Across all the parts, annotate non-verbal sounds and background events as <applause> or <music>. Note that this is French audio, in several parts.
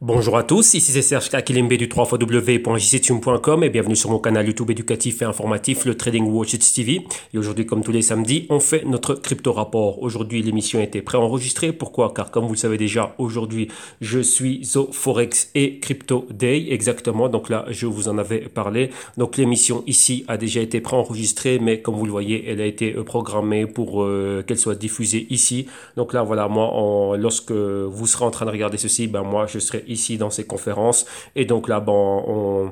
Bonjour à tous, ici c'est Serge Kakilembe du 3xw.jctune.com et bienvenue sur mon canal YouTube éducatif et informatif, le Trading Watch TV. Et aujourd'hui, comme tous les samedis, on fait notre crypto rapport. Aujourd'hui, l'émission était préenregistrée. Pourquoi Car comme vous le savez déjà, aujourd'hui, je suis au Forex et Crypto Day, exactement. Donc là, je vous en avais parlé. Donc l'émission ici a déjà été préenregistrée, mais comme vous le voyez, elle a été euh, programmée pour euh, qu'elle soit diffusée ici. Donc là, voilà, moi, lorsque vous serez en train de regarder ceci, ben moi, je serai ici dans ces conférences. Et donc là, bon, on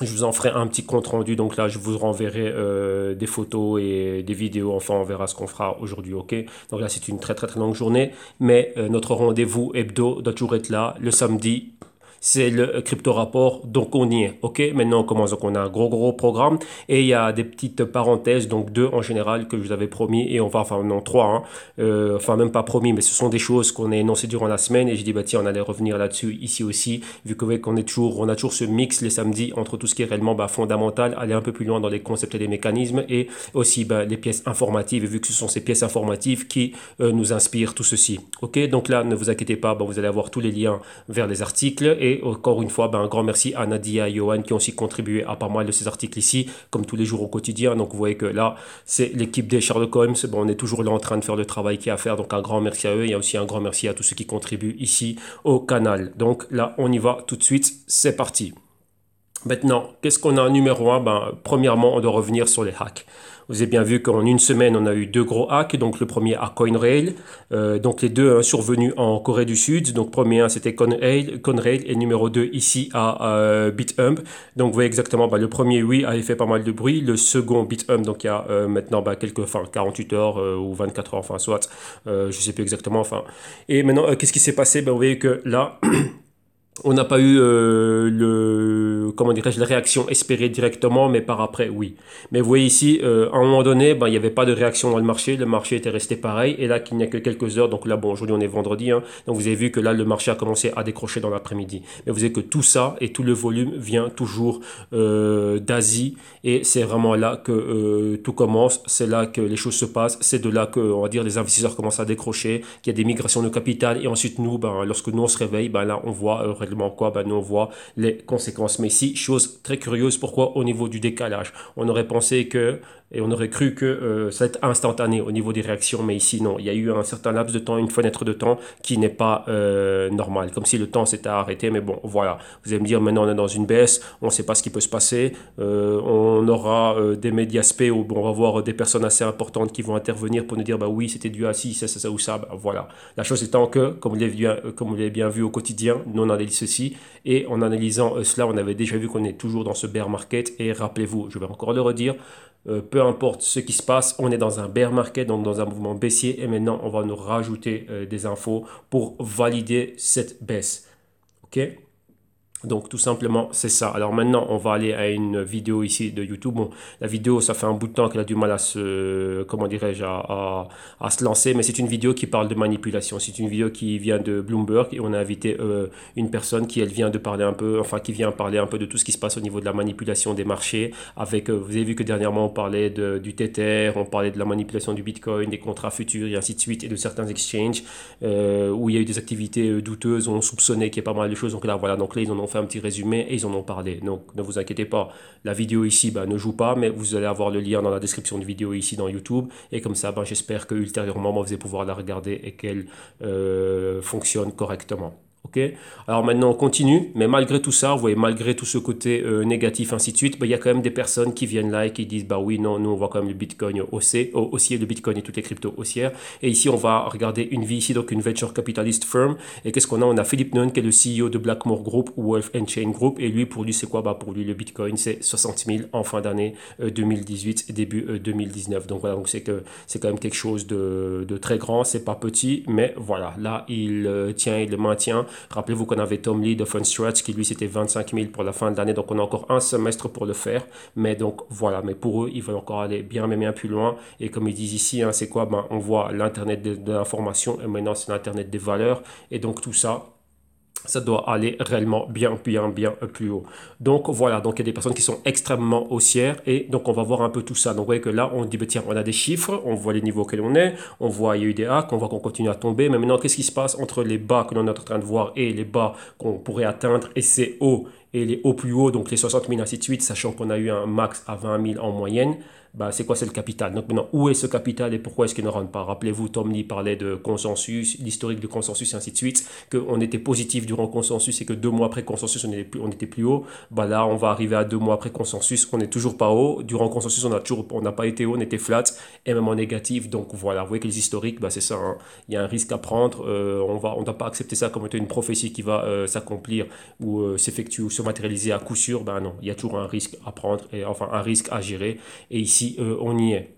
je vous en ferai un petit compte rendu. Donc là, je vous renverrai euh, des photos et des vidéos. Enfin, on verra ce qu'on fera aujourd'hui, ok Donc là, c'est une très très très longue journée. Mais euh, notre rendez-vous hebdo doit toujours être là le samedi c'est le crypto rapport. Donc on y est. Ok, maintenant on commence. Donc on a un gros gros programme et il y a des petites parenthèses, donc deux en général que je vous avais promis et on va, enfin non trois, hein. euh, enfin même pas promis, mais ce sont des choses qu'on a énoncées durant la semaine et j'ai dit bah tiens on allait revenir là-dessus ici aussi vu que qu'on est toujours, on a toujours ce mix les samedis entre tout ce qui est réellement bah, fondamental, aller un peu plus loin dans les concepts et les mécanismes et aussi bah, les pièces informatives vu que ce sont ces pièces informatives qui euh, nous inspirent tout ceci. Ok, donc là ne vous inquiétez pas, vous allez avoir tous les liens vers les articles et encore une fois, ben, un grand merci à Nadia et Johan qui ont aussi contribué à pas mal de ces articles ici, comme tous les jours au quotidien. Donc vous voyez que là, c'est l'équipe des Sherlock Holmes. on est toujours là en train de faire le travail qu'il y a à faire. Donc un grand merci à eux. Il y a aussi un grand merci à tous ceux qui contribuent ici au canal. Donc là, on y va tout de suite. C'est parti. Maintenant, qu'est-ce qu'on a en numéro 1 ben, Premièrement, on doit revenir sur les hacks. Vous avez bien vu qu'en une semaine, on a eu deux gros hacks. Donc le premier à CoinRail, euh, donc les deux hein, survenus en Corée du Sud. Donc premier, c'était CoinRail, CoinRail et numéro 2 ici à euh, Donc vous voyez exactement, bah, le premier, oui, avait fait pas mal de bruit. Le second, BitHump, donc il y a euh, maintenant bah, quelques, enfin 48 heures euh, ou 24 heures, enfin soit, je sais plus exactement. Enfin. Et maintenant, qu'est-ce qui s'est passé bah, Vous voyez que là... <clears throat> on n'a pas eu euh, le comment dirais-je la réaction espérée directement, mais par après oui. Mais vous voyez ici, euh, à un moment donné, ben, il n'y avait pas de réaction dans le marché, le marché était resté pareil, et là qu'il n'y a que quelques heures, donc là bon aujourd'hui on est vendredi, hein. donc vous avez vu que là le marché a commencé à décrocher dans l'après-midi. Mais vous avez que tout ça et tout le volume vient toujours euh, d'Asie, et c'est vraiment là que tout commence, c'est là que les choses se passent, c'est de là que on va dire les investisseurs commencent à décrocher, qu'il y a des migrations de capital, et ensuite nous, ben, lorsque nous on se réveille, ben là on voit règlement quoi ben, nous on voit les conséquences. Mais ici, chose très curieuse, pourquoi au niveau du décalage On aurait pensé que et on aurait cru que euh, ça va être instantané au niveau des réactions, mais ici non. Il y a eu un certain laps de temps, une fenêtre de temps qui n'est pas euh, normale. Comme si le temps s'était arrêté, mais bon, voilà. Vous allez me dire, maintenant on est dans une baisse, on ne sait pas ce qui peut se passer, euh, on aura des médias spé où on va voir des personnes assez importantes qui vont intervenir pour nous dire, bah oui, c'était dû à ci, ça, ça, ça ou ça, bah, voilà. La chose étant que, comme vous l'avez bien, comme vous bien vu au quotidien, nous on analyse ceci, et en analysant cela, on avait déjà vu qu'on est toujours dans ce bear market, et rappelez-vous, je vais encore le redire, euh, peu importe ce qui se passe, on est dans un bear market, donc dans un mouvement baissier, et maintenant on va nous rajouter euh, des infos pour valider cette baisse. ok donc tout simplement c'est ça. Alors maintenant on va aller à une vidéo ici de YouTube. la vidéo ça fait un bout de temps qu'elle a du mal à se, comment dirais-je, à, se lancer, mais c'est une vidéo qui parle de manipulation. C'est une vidéo qui vient de Bloomberg et on a invité euh, une personne qui elle vient de parler un peu, enfin qui vient parler un peu de tout ce qui se passe au niveau de la manipulation des marchés. Avec, euh, vous avez vu que dernièrement on parlait de, du Tether, on parlait de la manipulation du Bitcoin, des contrats futurs et ainsi de suite et de certains exchanges euh, où il y a eu des activités douteuses, on soupçonnait qu'il y a pas mal de choses. Donc là voilà, donc là ils en ont fait un petit résumé et ils en ont parlé. Donc ne vous inquiétez pas, la vidéo ici bah, ne joue pas, mais vous allez avoir le lien dans la description de vidéo ici dans YouTube. Et comme ça, bah, j'espère que ultérieurement, bah, vous allez pouvoir la regarder et qu'elle euh, fonctionne correctement ok Alors maintenant, on continue, mais malgré tout ça, vous voyez, malgré tout ce côté euh, négatif, ainsi de suite, bah, il y a quand même des personnes qui viennent là et qui disent, bah oui, non, nous, on voit quand même le Bitcoin hausser, haussier, le Bitcoin et toutes les cryptos haussières. Et ici, on va regarder une vie ici, donc une venture capitalist firm. Et qu'est-ce qu'on a On a Philippe Nunn, qui est le CEO de Blackmore Group, Wolf and Chain Group. Et lui, pour lui, c'est quoi bah, Pour lui, le Bitcoin, c'est 60 000 en fin d'année 2018 euh, début 2019. Euh, donc voilà, donc c'est que c'est quand même quelque chose de, de très grand, c'est pas petit, mais voilà, là, il tient, il le maintient. Rappelez-vous qu'on avait Tom Lee de Fun qui lui c'était 25 000 pour la fin de l'année, donc on a encore un semestre pour le faire. Mais donc voilà, mais pour eux, ils veulent encore aller bien, mais bien plus loin. Et comme ils disent ici, hein, c'est quoi ben, On voit l'Internet de, de l'information et maintenant c'est l'Internet des valeurs. Et donc tout ça, ça doit aller réellement bien, bien, bien plus haut. Donc voilà, donc il y a des personnes qui sont extrêmement haussières et donc on va voir un peu tout ça. Donc vous voyez que là, on dit, bah, tiens, on a des chiffres, on voit les niveaux auxquels on est, on voit il y a eu des hacks, on voit qu'on continue à tomber, mais maintenant, qu'est-ce qui se passe entre les bas que l'on est en train de voir et les bas qu'on pourrait atteindre et ces hauts et les hauts plus hauts, donc les 60 000, ainsi de suite, sachant qu'on a eu un max à 20 000 en moyenne bah, c'est quoi c'est le capital Donc maintenant, où est ce capital et pourquoi est-ce qu'il ne rentre pas Rappelez-vous, Tom Lee parlait de consensus, l'historique du consensus et ainsi de suite, qu'on était positif durant consensus et que deux mois après consensus, on était plus, on était plus haut. Bah là, on va arriver à deux mois après consensus, on n'est toujours pas haut. Durant consensus, on n'a toujours, on n'a pas été haut, on était flat et même en négatif. Donc voilà, vous voyez que les historiques, bah, c'est ça. Hein. Il y a un risque à prendre. Euh, on va, on ne doit pas accepter ça comme étant une prophétie qui va euh, s'accomplir ou euh, s'effectuer ou se matérialiser à coup sûr. Ben bah, non, il y a toujours un risque à prendre et enfin un risque à gérer. Et ici euh, on y est.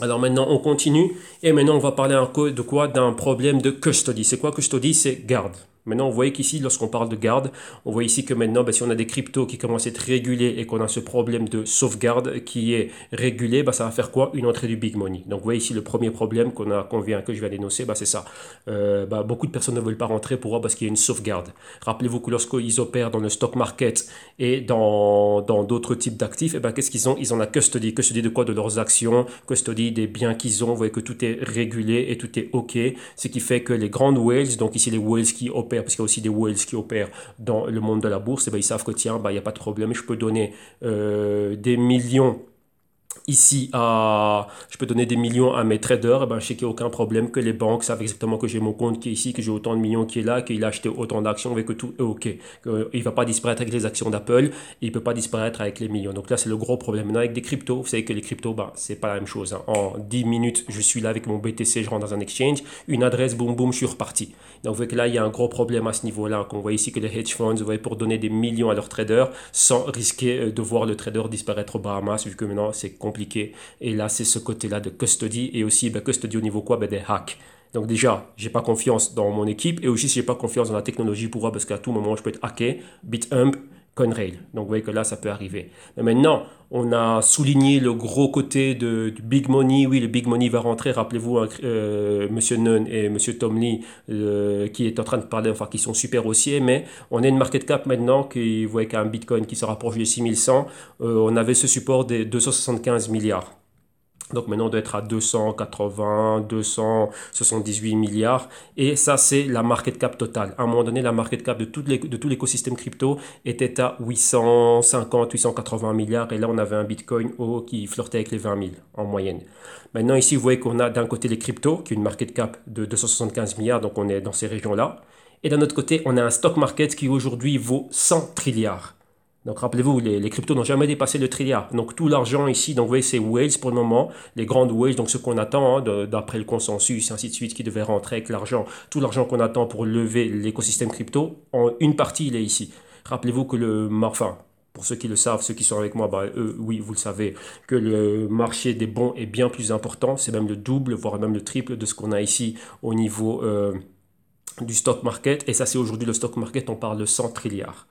Alors maintenant, on continue. Et maintenant, on va parler encore de quoi D'un problème de custody. C'est quoi custody C'est garde. Maintenant, on voit qu'ici, lorsqu'on parle de garde, on voit ici que maintenant, ben, si on a des cryptos qui commencent à être régulés et qu'on a ce problème de sauvegarde qui est régulé, ben, ça va faire quoi Une entrée du big money. Donc, vous voyez ici le premier problème qu'on a, qu'on vient, que je viens d'énoncer, ben, c'est ça. Euh, beaucoup de personnes ne veulent pas rentrer pourquoi Parce qu'il y a une sauvegarde. Rappelez-vous que lorsqu'ils opèrent dans le stock market et dans, dans d'autres types d'actifs, et eh ben, qu'est-ce qu'ils ont Ils ont la custody. Custody de quoi De leurs actions, custody des biens qu'ils ont. Vous voyez que tout est régulé et tout est OK. Ce qui fait que les grandes whales, donc ici les whales qui opèrent parce qu'il y a aussi des whales qui opèrent dans le monde de la bourse, et eh ben, ils savent que tiens, il y n'y a pas de problème, je peux donner euh, des millions ici je peux donner des millions à mes traders, eh ben, je sais qu'il n'y a aucun problème, que les banques savent exactement que j'ai mon compte qui est ici, que j'ai autant de millions qui est là, qu'il a acheté autant d'actions et que tout est OK. il ne va pas disparaître avec les actions d'Apple, il ne peut pas disparaître avec les millions. Donc là, c'est le gros problème. Maintenant, avec des cryptos, vous savez que les cryptos, ben, c'est pas la même chose. Hein. En 10 minutes, je suis là avec mon BTC, je rentre dans un exchange, une adresse, boum, boum, je suis reparti. Donc, vous voyez que là, il y a un gros problème à ce niveau-là. Hein, qu'on voit ici que les hedge funds, vous voyez, pour donner des millions à leurs traders sans risquer euh, de voir le trader disparaître au Bahamas, vu que maintenant, c'est compliqué et là, c'est ce côté-là de custody et aussi ben, custody au niveau quoi ben, Des hacks. Donc déjà, j'ai pas confiance dans mon équipe et aussi j'ai pas confiance dans la technologie. pour Parce qu'à tout moment, je peux être hacké, bit hump, Conrail. Donc vous voyez que là, ça peut arriver. Mais maintenant, on a souligné le gros côté de, du big money. Oui, le big money va rentrer. Rappelez-vous, hein, euh, Monsieur Nunn et Monsieur Tom Lee euh, qui est en train de parler, enfin qui sont super haussiers. Mais on a une market cap maintenant qui, vous voyez qu'un Bitcoin qui se rapproche des 6100, euh, on avait ce support des 275 milliards. Donc maintenant, on doit être à 280, 278 milliards. Et ça, c'est la market cap totale. À un moment donné, la market cap de, tout l'écosystème crypto était à 850, 880 milliards. Et là, on avait un Bitcoin haut qui flirtait avec les 20 000 en moyenne. Maintenant, ici, vous voyez qu'on a d'un côté les cryptos, qui ont une market cap de 275 milliards. Donc on est dans ces régions-là. Et d'un autre côté, on a un stock market qui aujourd'hui vaut 100 trilliards. Donc rappelez-vous, les, cryptos n'ont jamais dépassé le trilliard. Donc tout l'argent ici, donc vous voyez, c'est whales pour le moment, les grandes whales, donc ce qu'on attend hein, d'après le consensus, ainsi de suite, qui devait rentrer avec l'argent, tout l'argent qu'on attend pour lever l'écosystème crypto, en une partie, il est ici. Rappelez-vous que le, enfin, pour ceux qui le savent, ceux qui sont avec moi, bah, oui, vous le savez, que le marché des bons est bien plus important, c'est même le double, voire même le triple de ce qu'on a ici au niveau euh, du stock market, et ça c'est aujourd'hui le stock market, on parle de 100 trilliards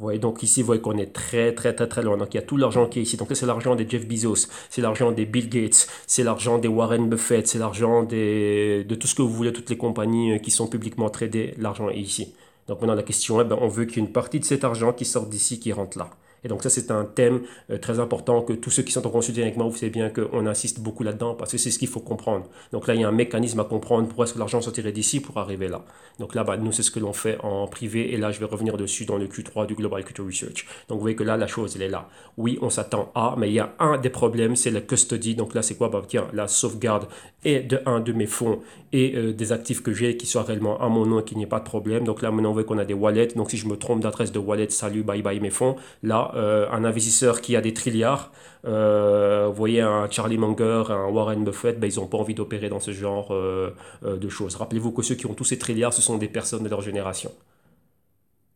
voyez, donc ici, vous voyez qu'on est très, très, très, très loin. Donc, il y a tout l'argent qui est ici. Donc, c'est l'argent des Jeff Bezos, c'est l'argent des Bill Gates, c'est l'argent des Warren Buffett, c'est l'argent de tout ce que vous voulez, toutes les compagnies euh, qui sont publiquement tradées. L'argent est ici. Donc, maintenant, la question est, ben, on veut qu'il y ait une partie de cet argent qui sorte d'ici, qui rentre là. Et donc ça, c'est un thème euh, très important que tous ceux qui sont en consultation avec moi, vous savez bien qu'on insiste beaucoup là-dedans parce que c'est ce qu'il faut comprendre. Donc là, il y a un mécanisme à comprendre pour est-ce que l'argent sortirait d'ici pour arriver là. Donc là, bah, nous, c'est ce que l'on fait en privé et là, je vais revenir dessus dans le Q3 du Global Equity Research. Donc vous voyez que là, la chose, elle est là. Oui, on s'attend à, mais il y a un des problèmes, c'est la custody. Donc là, c'est quoi bah, Tiens, la sauvegarde et de un de mes fonds et euh, des actifs que j'ai qui soient réellement à mon nom et qu'il n'y ait pas de problème. Donc là, maintenant, vous voyez qu'on a des wallets. Donc si je me trompe d'adresse de wallet, salut, bye bye mes fonds. Là, euh, un investisseur qui a des trilliards. Euh, vous voyez un Charlie Munger, un Warren Buffett, ben, ils n'ont pas envie d'opérer dans ce genre euh, de choses. Rappelez-vous que ceux qui ont tous ces trilliards, ce sont des personnes de leur génération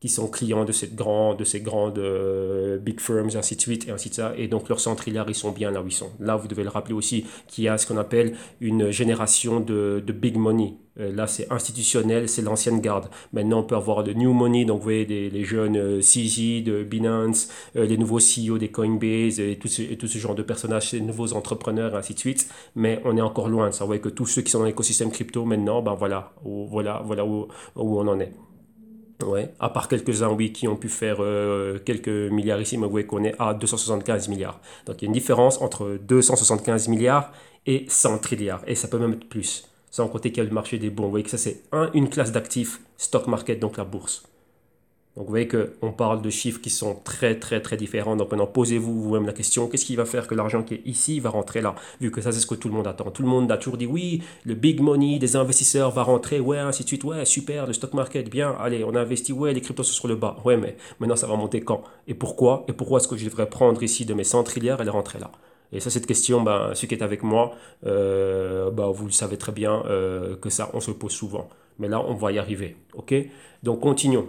qui sont clients de, cette grande, de ces grandes euh, big firms, ainsi de suite, et ainsi de ça. Et donc, leurs centrillaires, ils sont bien là où ils sont. Là, vous devez le rappeler aussi qu'il y a ce qu'on appelle une génération de, big money. Euh, là, c'est institutionnel, c'est l'ancienne garde. Maintenant, on peut avoir de new money, donc vous voyez, les jeunes euh, CG de Binance, les nouveaux CEO des Coinbase, et tout, ce, tout ce genre de personnages, ces nouveaux entrepreneurs, ainsi de suite. Mais on est encore loin ça. Vous voyez que tous ceux qui sont dans l'écosystème crypto maintenant, ben voilà, voilà, voilà où, où on en est. Ouais, à part quelques-uns, qui ont pu faire euh, quelques milliards ici, mais vous voyez qu'on est à 275 milliards. Donc il y a une différence entre 275 milliards et 100 trilliards, et ça peut même être plus, sans compter qu'il y a le marché des bons. Vous voyez que ça, c'est un, une classe d'actifs, stock market, donc la bourse. Donc vous voyez qu'on parle de chiffres qui sont très très très différents. Donc maintenant posez-vous vous-même la question, qu'est-ce qui va faire que l'argent qui est ici va rentrer là Vu que ça c'est ce que tout le monde attend. Tout le monde a toujours dit oui, le big money des investisseurs va rentrer, ouais, ainsi de suite, ouais, super, le stock market, bien, allez, on a investi. ouais, les cryptos sont sur le bas. Ouais, mais maintenant ça va monter quand Et pourquoi Et pourquoi est-ce que je devrais prendre ici de mes 100 et les rentrer là et ça, cette question, ben, qui est avec moi, euh, ben, vous le savez très bien euh, que ça, on se le pose souvent. Mais là, on va y arriver. ok Donc, continuons.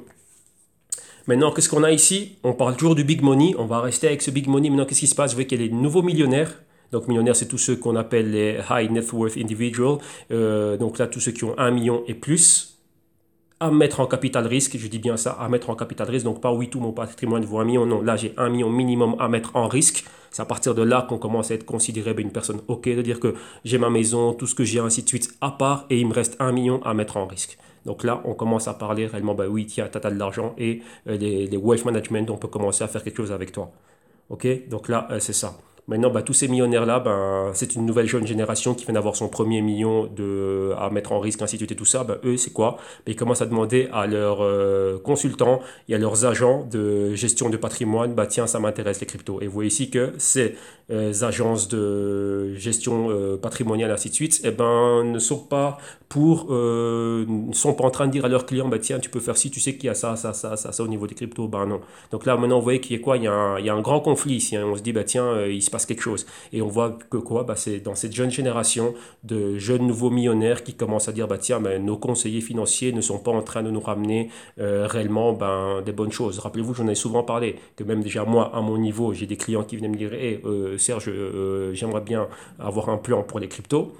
Maintenant, qu'est-ce qu'on a ici On parle toujours du big money. On va rester avec ce big money. Maintenant, qu'est-ce qui se passe Vous voyez qu'il y a les nouveaux millionnaires. Donc, millionnaires, c'est tous ceux qu'on appelle les high net worth individuals. Euh, donc là, tous ceux qui ont 1 million et plus à mettre en capital risque, je dis bien ça, à mettre en capital risque, donc pas oui tout mon patrimoine vaut un million, non, là j'ai un million minimum à mettre en risque, c'est à partir de là qu'on commence à être considéré une personne ok, de dire que j'ai ma maison, tout ce que j'ai, ainsi de suite, à part, et il me reste un million à mettre en risque. Donc là, on commence à parler réellement, bah oui, tiens, t'as, de l'argent et euh, les, les wealth management, on peut commencer à faire quelque chose avec toi. Ok Donc là, euh, c'est ça. Maintenant, bah, tous ces millionnaires-là, bah, c'est une nouvelle jeune génération qui vient d'avoir son premier million de, à mettre en risque, ainsi de suite et tout ça. Bah, eux, c'est quoi bah, Ils commencent à demander à leurs euh, consultants et à leurs agents de gestion de patrimoine, bah, tiens, ça m'intéresse les cryptos. Et vous voyez ici que ces euh, agences de gestion euh, patrimoniale, ainsi de suite, et eh ben, ne sont pas pour, sont pas en train de dire à leurs clients, bah, tiens, tu peux faire ci, tu sais qu'il y a ça, ça, ça, ça, ça au niveau des cryptos. Ben non. Donc là, maintenant, vous voyez qu'il y a quoi il y a, un, il y a, un, grand conflit ici. Hein. On se dit, bah, tiens, il se quelque chose. Et on voit que quoi bah, C'est dans cette jeune génération de jeunes nouveaux millionnaires qui commencent à dire bah, tiens, mais ben, nos conseillers financiers ne sont pas en train de nous ramener euh, réellement ben, des bonnes choses. Rappelez-vous, j'en ai souvent parlé, que même déjà moi, à mon niveau, j'ai des clients qui venaient me dire hey, eh, euh, Serge, euh, j'aimerais bien avoir un plan pour les cryptos.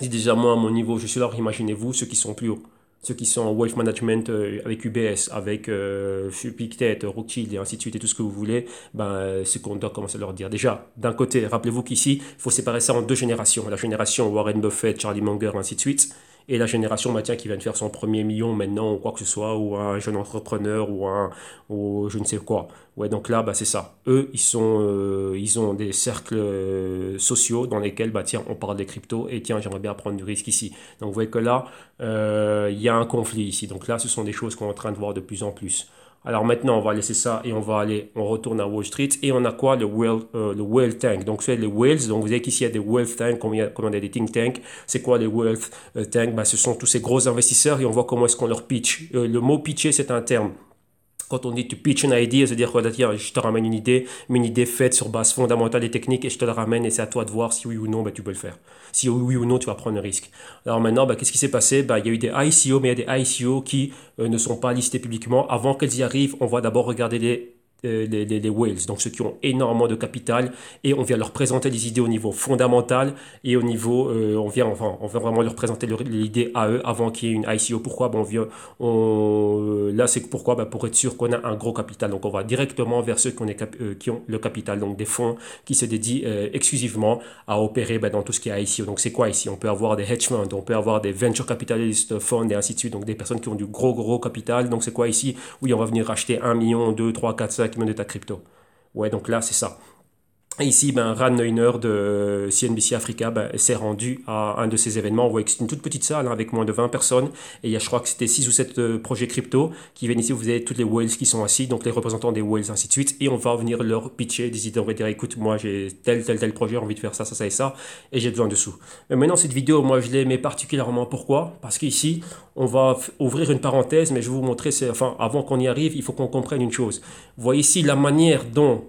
déjà moi, à mon niveau, je suis là, imaginez-vous ceux qui sont plus haut ceux qui sont en wealth management euh, avec UBS, avec euh, Pictet, Rothschild et ainsi de suite et tout ce que vous voulez, ben, euh, ce qu'on doit commencer à leur dire. Déjà, d'un côté, rappelez-vous qu'ici, il faut séparer ça en deux générations. La génération Warren Buffett, Charlie Munger, ainsi de suite et la génération maintien bah, qui vient de faire son premier million maintenant ou quoi que ce soit ou un jeune entrepreneur ou un ou je ne sais quoi Ouais, donc là, bah, c'est ça. Eux, ils, sont, euh, ils ont des cercles euh, sociaux dans lesquels, bah, tiens, on parle des cryptos et tiens, j'aimerais bien prendre du risque ici. Donc vous voyez que là, euh, il y a un conflit ici. Donc là, ce sont des choses qu'on est en train de voir de plus en plus. Alors maintenant, on va laisser ça et on va aller, on retourne à Wall Street et on a quoi Le whale, le whale tank. Donc c'est les whales. Donc vous voyez qu'ici il y a des wealth tank comme il a, comme a des think tanks. C'est quoi les wealth tank bah, Ce sont tous ces gros investisseurs et on voit comment est-ce qu'on leur pitch. le mot pitcher, c'est un terme quand on dit tu pitch une idea, c'est-à-dire je te ramène une idée, mais une idée faite sur base fondamentale et technique, et je te la ramène, et c'est à toi de voir si oui ou non, bah, tu peux le faire. Si oui ou non, tu vas prendre un risque. Alors maintenant, bah, qu'est-ce qui s'est passé bah, Il y a eu des ICO, mais il y a des ICO qui euh, ne sont pas listés publiquement. Avant qu'elles y arrivent, on va d'abord regarder les euh, les, les, whales, donc ceux qui ont énormément de capital, et on vient leur présenter des idées au niveau fondamental et au niveau, euh, on vient enfin, on vient vraiment leur présenter l'idée à eux avant qu'il y ait une ICO. Pourquoi ben, vient, là c'est pourquoi ben, pour être sûr qu'on a un gros capital, donc on va directement vers ceux qui ont, euh, le capital, donc des fonds qui se dédient exclusivement à opérer ben, dans tout ce qui est ICO. Donc c'est quoi ici On peut avoir des hedge funds, on peut avoir des venture capitalist funds et ainsi de suite, donc des personnes qui ont du gros gros capital. Donc c'est quoi ici Oui, on va venir acheter 1 million, 2, 3, 4, 5 monnaie de ta crypto. Ouais, donc là, c'est ça ici, ben, Ran Neuner de CNBC Africa ben, s'est rendu à un de ces événements. On voit que c'est une toute petite salle hein, avec moins de 20 personnes. Et il y a, je crois que c'était 6 ou 7 euh, projets crypto qui viennent ici. Vous avez tous les whales qui sont assis, donc les représentants des whales, ainsi de suite. Et on va venir leur pitcher des idées. On va dire, écoute, moi j'ai tel, tel, tel projet, envie de faire ça, ça, ça et ça. Et j'ai besoin de sous. Mais maintenant, cette vidéo, moi je l'aimais particulièrement. Pourquoi Parce qu'ici, on va ouvrir une parenthèse, mais je vais vous montrer, enfin, avant qu'on y arrive, il faut qu'on comprenne une chose. Vous voyez ici la manière dont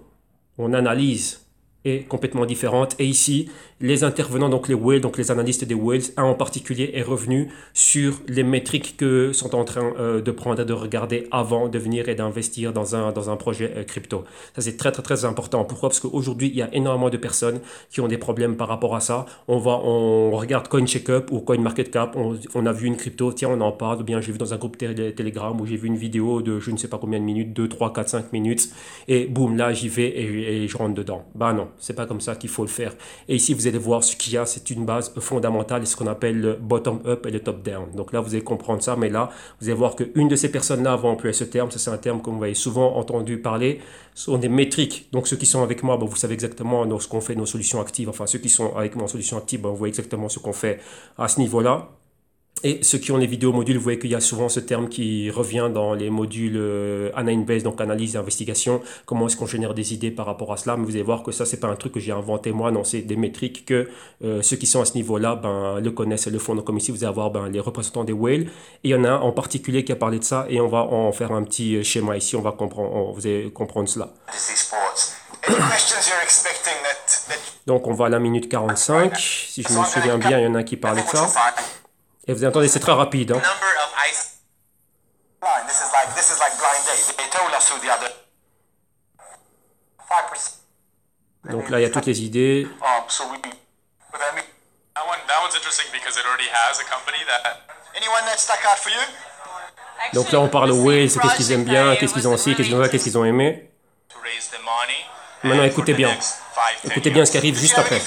on analyse est complètement différente. Et ici, les intervenants, donc les whales, donc les analystes des whales, un en particulier est revenu sur les métriques que sont en train euh, de prendre et de regarder avant de venir et d'investir dans un, dans un projet euh, crypto. Ça, c'est très, très, très important. Pourquoi Parce qu'aujourd'hui, il y a énormément de personnes qui ont des problèmes par rapport à ça. On va, on regarde CoinCheckup ou CoinMarketCap, on, on a vu une crypto, tiens, on en parle, ou bien j'ai vu dans un groupe Telegram où j'ai vu une vidéo de je ne sais pas combien de minutes, 2, 3, 4, 5 minutes, et boum, là, j'y vais et, je rentre dedans. Bah non, c'est pas comme ça qu'il faut le faire. Et ici, vous de voir ce qu'il y a, c'est une base fondamentale, et ce qu'on appelle le bottom-up et le top-down. Donc là, vous allez comprendre ça, mais là, vous allez voir qu'une de ces personnes-là va employer ce terme, ça c'est un terme que vous avez souvent entendu parler, ce sont des métriques. Donc ceux qui sont avec moi, ben, vous savez exactement ce qu'on fait, nos solutions actives, enfin ceux qui sont avec moi en solution active, vous ben, voyez exactement ce qu'on fait à ce niveau-là. Et ceux qui ont les vidéos modules, vous voyez qu'il y a souvent ce terme qui revient dans les modules euh, ana base donc analyse et investigation. Comment est-ce qu'on génère des idées par rapport à cela Mais vous allez voir que ça, c'est pas un truc que j'ai inventé moi, non, c'est des métriques que euh, ceux qui sont à ce niveau-là ben, le connaissent et le font. Donc, comme ici, vous allez avoir ben, les représentants des whales. Et il y en a un en particulier qui a parlé de ça et on va en faire un petit euh, schéma ici, on va comprendre, vous allez comprendre cela. Donc, on va à la minute 45. Si je me souviens bien, il y en a qui parlait de ça. Et vous entendez, c'est très rapide. Hein. Donc là, il y a toutes les idées. Um, Donc là, on parle aux c'est qu'est-ce qu'ils aiment bien, qu'est-ce qu'ils ont aussi, qu'est-ce qu'ils ont, qu'est-ce qu'ils ont aimé. Maintenant, écoutez bien. Écoutez bien ce qui arrive juste après.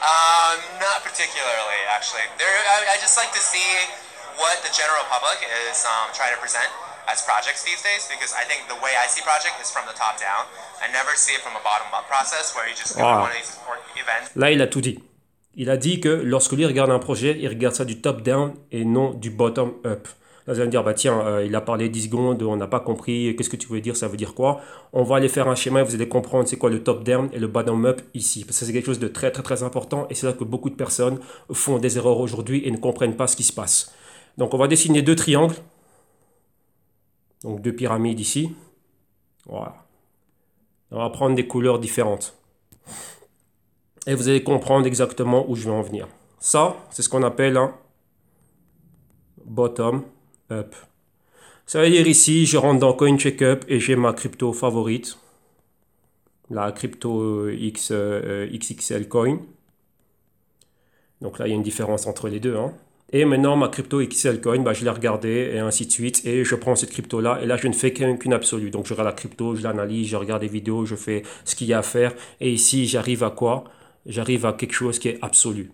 Um, not particularly, actually. There, I, I, just like to see what the general public is um, trying to present as projects these days because I think the way I see project is from the top down. I never see it from a bottom up process where you just go wow. to ah. one of these events. Là, il a tout dit. Il a dit que lorsque lui regarde un projet, il regarde ça du top down et non du bottom up vous dire, bah, tiens, euh, il a parlé 10 secondes, on n'a pas compris, qu'est-ce que tu veux dire, ça veut dire quoi On va aller faire un schéma et vous allez comprendre c'est quoi le top down et le bottom up ici. Parce que c'est quelque chose de très, très, très important et c'est là que beaucoup de personnes font des erreurs aujourd'hui et ne comprennent pas ce qui se passe. Donc, on va dessiner deux triangles. Donc, deux pyramides ici. Voilà. On va prendre des couleurs différentes. Et vous allez comprendre exactement où je vais en venir. Ça, c'est ce qu'on appelle un bottom up. Ça veut dire ici, je rentre dans Coin Checkup et j'ai ma crypto favorite, la crypto euh, X, euh, XXL Coin. Donc là, il y a une différence entre les deux. Hein. Et maintenant, ma crypto XL Coin, bah, je l'ai regardée et ainsi de suite. Et je prends cette crypto-là. Et là, je ne fais qu'une absolue. Donc, je regarde la crypto, je l'analyse, je regarde les vidéos, je fais ce qu'il y a à faire. Et ici, j'arrive à quoi J'arrive à quelque chose qui est absolu.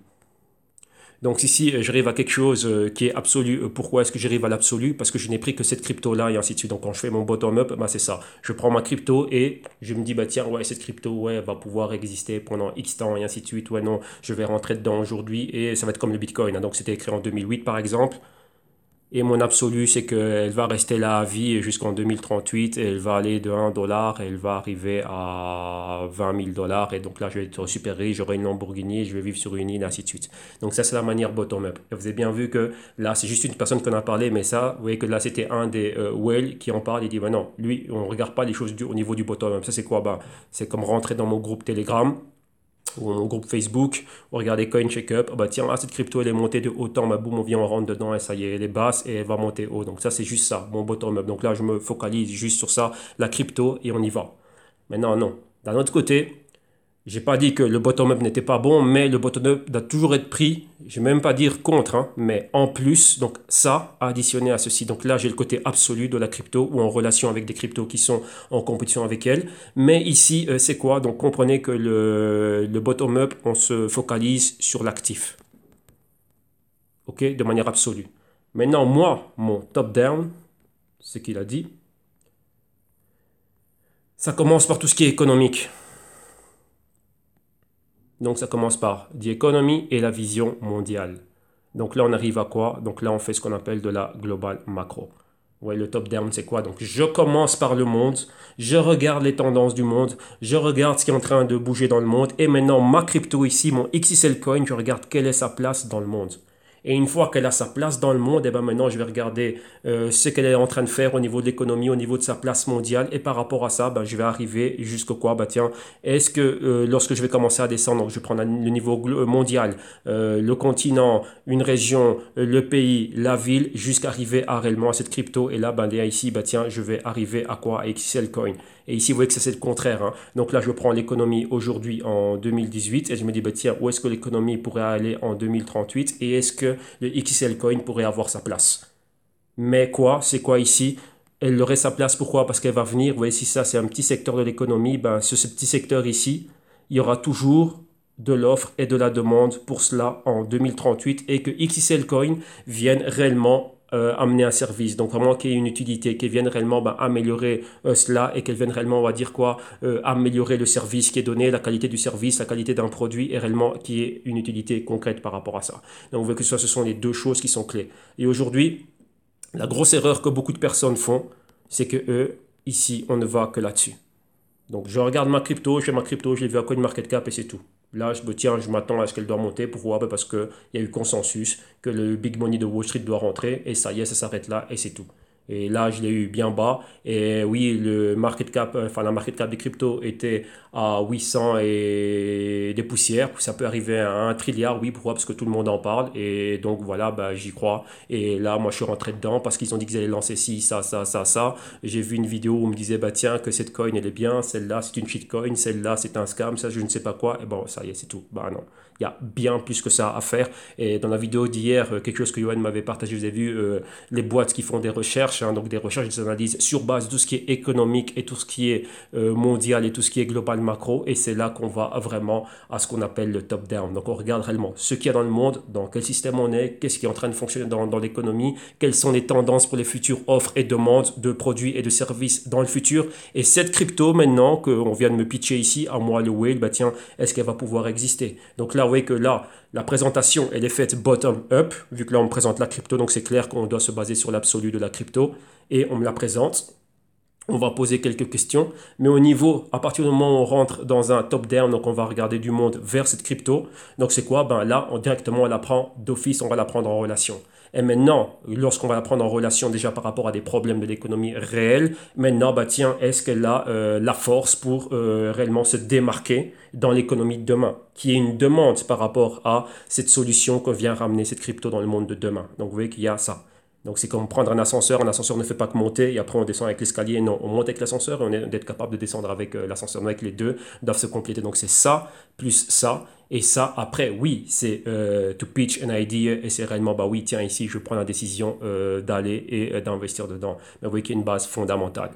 Donc ici, euh, j'arrive à quelque chose euh, qui est absolu. Euh, pourquoi est-ce que j'arrive à l'absolu Parce que je n'ai pris que cette crypto-là et ainsi de suite. Donc quand je fais mon bottom-up, bah, c'est ça. Je prends ma crypto et je me dis, bah tiens, ouais, cette crypto, ouais, va pouvoir exister pendant X temps et ainsi de suite. Ouais, non, je vais rentrer dedans aujourd'hui et ça va être comme le Bitcoin. Hein. Donc c'était écrit en 2008 par exemple. Et mon absolu, c'est qu'elle va rester là à vie jusqu'en 2038. elle va aller de 1 dollar elle va arriver à 20 000 dollars. Et donc là, je vais être super riche, j'aurai une Lamborghini, je vais vivre sur une île, ainsi de suite. Donc ça, c'est la manière bottom-up. Vous avez bien vu que là, c'est juste une personne qu'on a parlé, mais ça, vous voyez que là, c'était un des euh, Whale qui en parle. Il dit, ben non, lui, on ne regarde pas les choses du, au niveau du bottom-up. Ça, c'est quoi ben, C'est comme rentrer dans mon groupe Telegram ou mon groupe Facebook, ou regarder coin ah bah tiens, ah, cette crypto elle est montée de haut ma boum, on vient, on rentre dedans et ça y est, elle est basse et elle va monter haut. Donc ça c'est juste ça, mon bottom-up. Donc là je me focalise juste sur ça, la crypto et on y va. Maintenant non, d'un autre côté, j'ai pas dit que le bottom-up n'était pas bon, mais le bottom-up doit toujours être pris. Je vais même pas dire contre, hein, mais en plus. Donc ça, additionné à ceci. Donc là, j'ai le côté absolu de la crypto ou en relation avec des cryptos qui sont en compétition avec elle. Mais ici, euh, c'est quoi Donc comprenez que le, le bottom-up, on se focalise sur l'actif. Ok De manière absolue. Maintenant, moi, mon top-down, ce qu'il a dit, ça commence par tout ce qui est économique. Donc ça commence par The Economy et la vision mondiale. Donc là, on arrive à quoi Donc là, on fait ce qu'on appelle de la global macro. Ouais, le top-down, c'est quoi Donc je commence par le monde, je regarde les tendances du monde, je regarde ce qui est en train de bouger dans le monde, et maintenant ma crypto ici, mon XSL coin, je regarde quelle est sa place dans le monde. Et une fois qu'elle a sa place dans le monde, et eh ben maintenant je vais regarder euh, ce qu'elle est en train de faire au niveau de l'économie, au niveau de sa place mondiale. Et par rapport à ça, ben, je vais arriver jusqu'au quoi ben, tiens, est-ce que euh, lorsque je vais commencer à descendre, je prends le niveau euh, mondial, le continent, une région, le pays, la ville, jusqu'à arriver à réellement à cette crypto. Et là, ben là, ici, ben tiens, je vais arriver à quoi À Coin. Et ici, vous voyez que ça c'est le contraire. Hein. Donc là, je prends l'économie aujourd'hui en 2018 et je me dis, ben tiens, où est-ce que l'économie pourrait aller en 2038 Et est-ce que le Coin pourrait avoir sa place. Mais quoi C'est quoi ici Elle aurait sa place, pourquoi Parce qu'elle va venir, vous voyez, si ça c'est un petit secteur de l'économie, ben, ce, petit secteur ici, il y aura toujours de l'offre et de la demande pour cela en 2038 et que XEL Coin vienne réellement euh, amener un service. Donc vraiment qu'il y ait une utilité, qui vienne réellement bah, améliorer euh, cela et qu'elle vienne réellement, on va dire quoi, euh, améliorer le service qui est donné, la qualité du service, la qualité d'un produit et réellement qu'il y ait une utilité concrète par rapport à ça. Donc on veut que ce sont les deux choses qui sont clés. Et aujourd'hui, la grosse erreur que beaucoup de personnes font, c'est que eux, ici, on ne va que là-dessus. Donc je regarde ma crypto, je fais ma crypto, je l'ai vu à cap et c'est tout. Là, je me tiens, je m'attends à ce qu'elle doit monter. Pourquoi bah, Parce qu'il y a eu consensus que le big money de Wall Street doit rentrer et ça y est, ça s'arrête là et c'est tout. Et là, je l'ai eu bien bas. Et oui, le market cap, euh, enfin, la market cap des crypto était à 800 et des poussières. Ça peut arriver à un trilliard. Oui, pourquoi Parce que tout le monde en parle. Et donc, voilà, bah, j'y crois. Et là, moi, je suis rentré dedans parce qu'ils ont dit qu'ils allaient lancer ci, ça, ça, ça, ça. J'ai vu une vidéo où me disait, bah, tiens, que cette coin, elle est bien. Celle-là, c'est une shitcoin. Celle-là, c'est un scam. Ça, je ne sais pas quoi. Et bon, ça y est, c'est tout. Bah, non. Il y a bien plus que ça à faire. Et dans la vidéo d'hier, euh, quelque chose que Johan m'avait partagé, vous avez vu, euh, les boîtes qui font des recherches Hein, donc des recherches et des analyses sur base de tout ce qui est économique et tout ce qui est euh, mondial et tout ce qui est global macro. Et c'est là qu'on va vraiment à ce qu'on appelle le top-down. Donc on regarde réellement ce qu'il y a dans le monde, dans quel système on est, qu'est-ce qui est en train de fonctionner dans, dans l'économie, quelles sont les tendances pour les futures offres et demandes de produits et de services dans le futur. Et cette crypto maintenant qu'on vient de me pitcher ici, à moi le whale, bah tiens, est-ce qu'elle va pouvoir exister Donc là, vous voyez que là, la présentation, elle est faite bottom-up, vu que là on me présente la crypto, donc c'est clair qu'on doit se baser sur l'absolu de la crypto, et on me la présente. On va poser quelques questions, mais au niveau, à partir du moment où on rentre dans un top-down, donc on va regarder du monde vers cette crypto, donc c'est quoi Ben là, on, directement, on la prend d'office, on va la prendre en relation. Et maintenant, lorsqu'on va la prendre en relation déjà par rapport à des problèmes de l'économie réelle, maintenant, bah tiens, est-ce qu'elle a euh, la force pour euh, réellement se démarquer dans l'économie de demain, qui est une demande par rapport à cette solution que vient ramener cette crypto dans le monde de demain. Donc vous voyez qu'il y a ça. Donc c'est comme prendre un ascenseur, un ascenseur ne fait pas que monter et après on descend avec l'escalier. Non, on monte avec l'ascenseur et on est capable de descendre avec euh, l'ascenseur. Donc les deux doivent se compléter. Donc c'est ça plus ça et ça après. Oui, c'est euh, to pitch an idea et c'est réellement bah oui tiens ici je prends la décision euh, d'aller et d'investir dedans. Mais vous voyez qu'il y a une base fondamentale.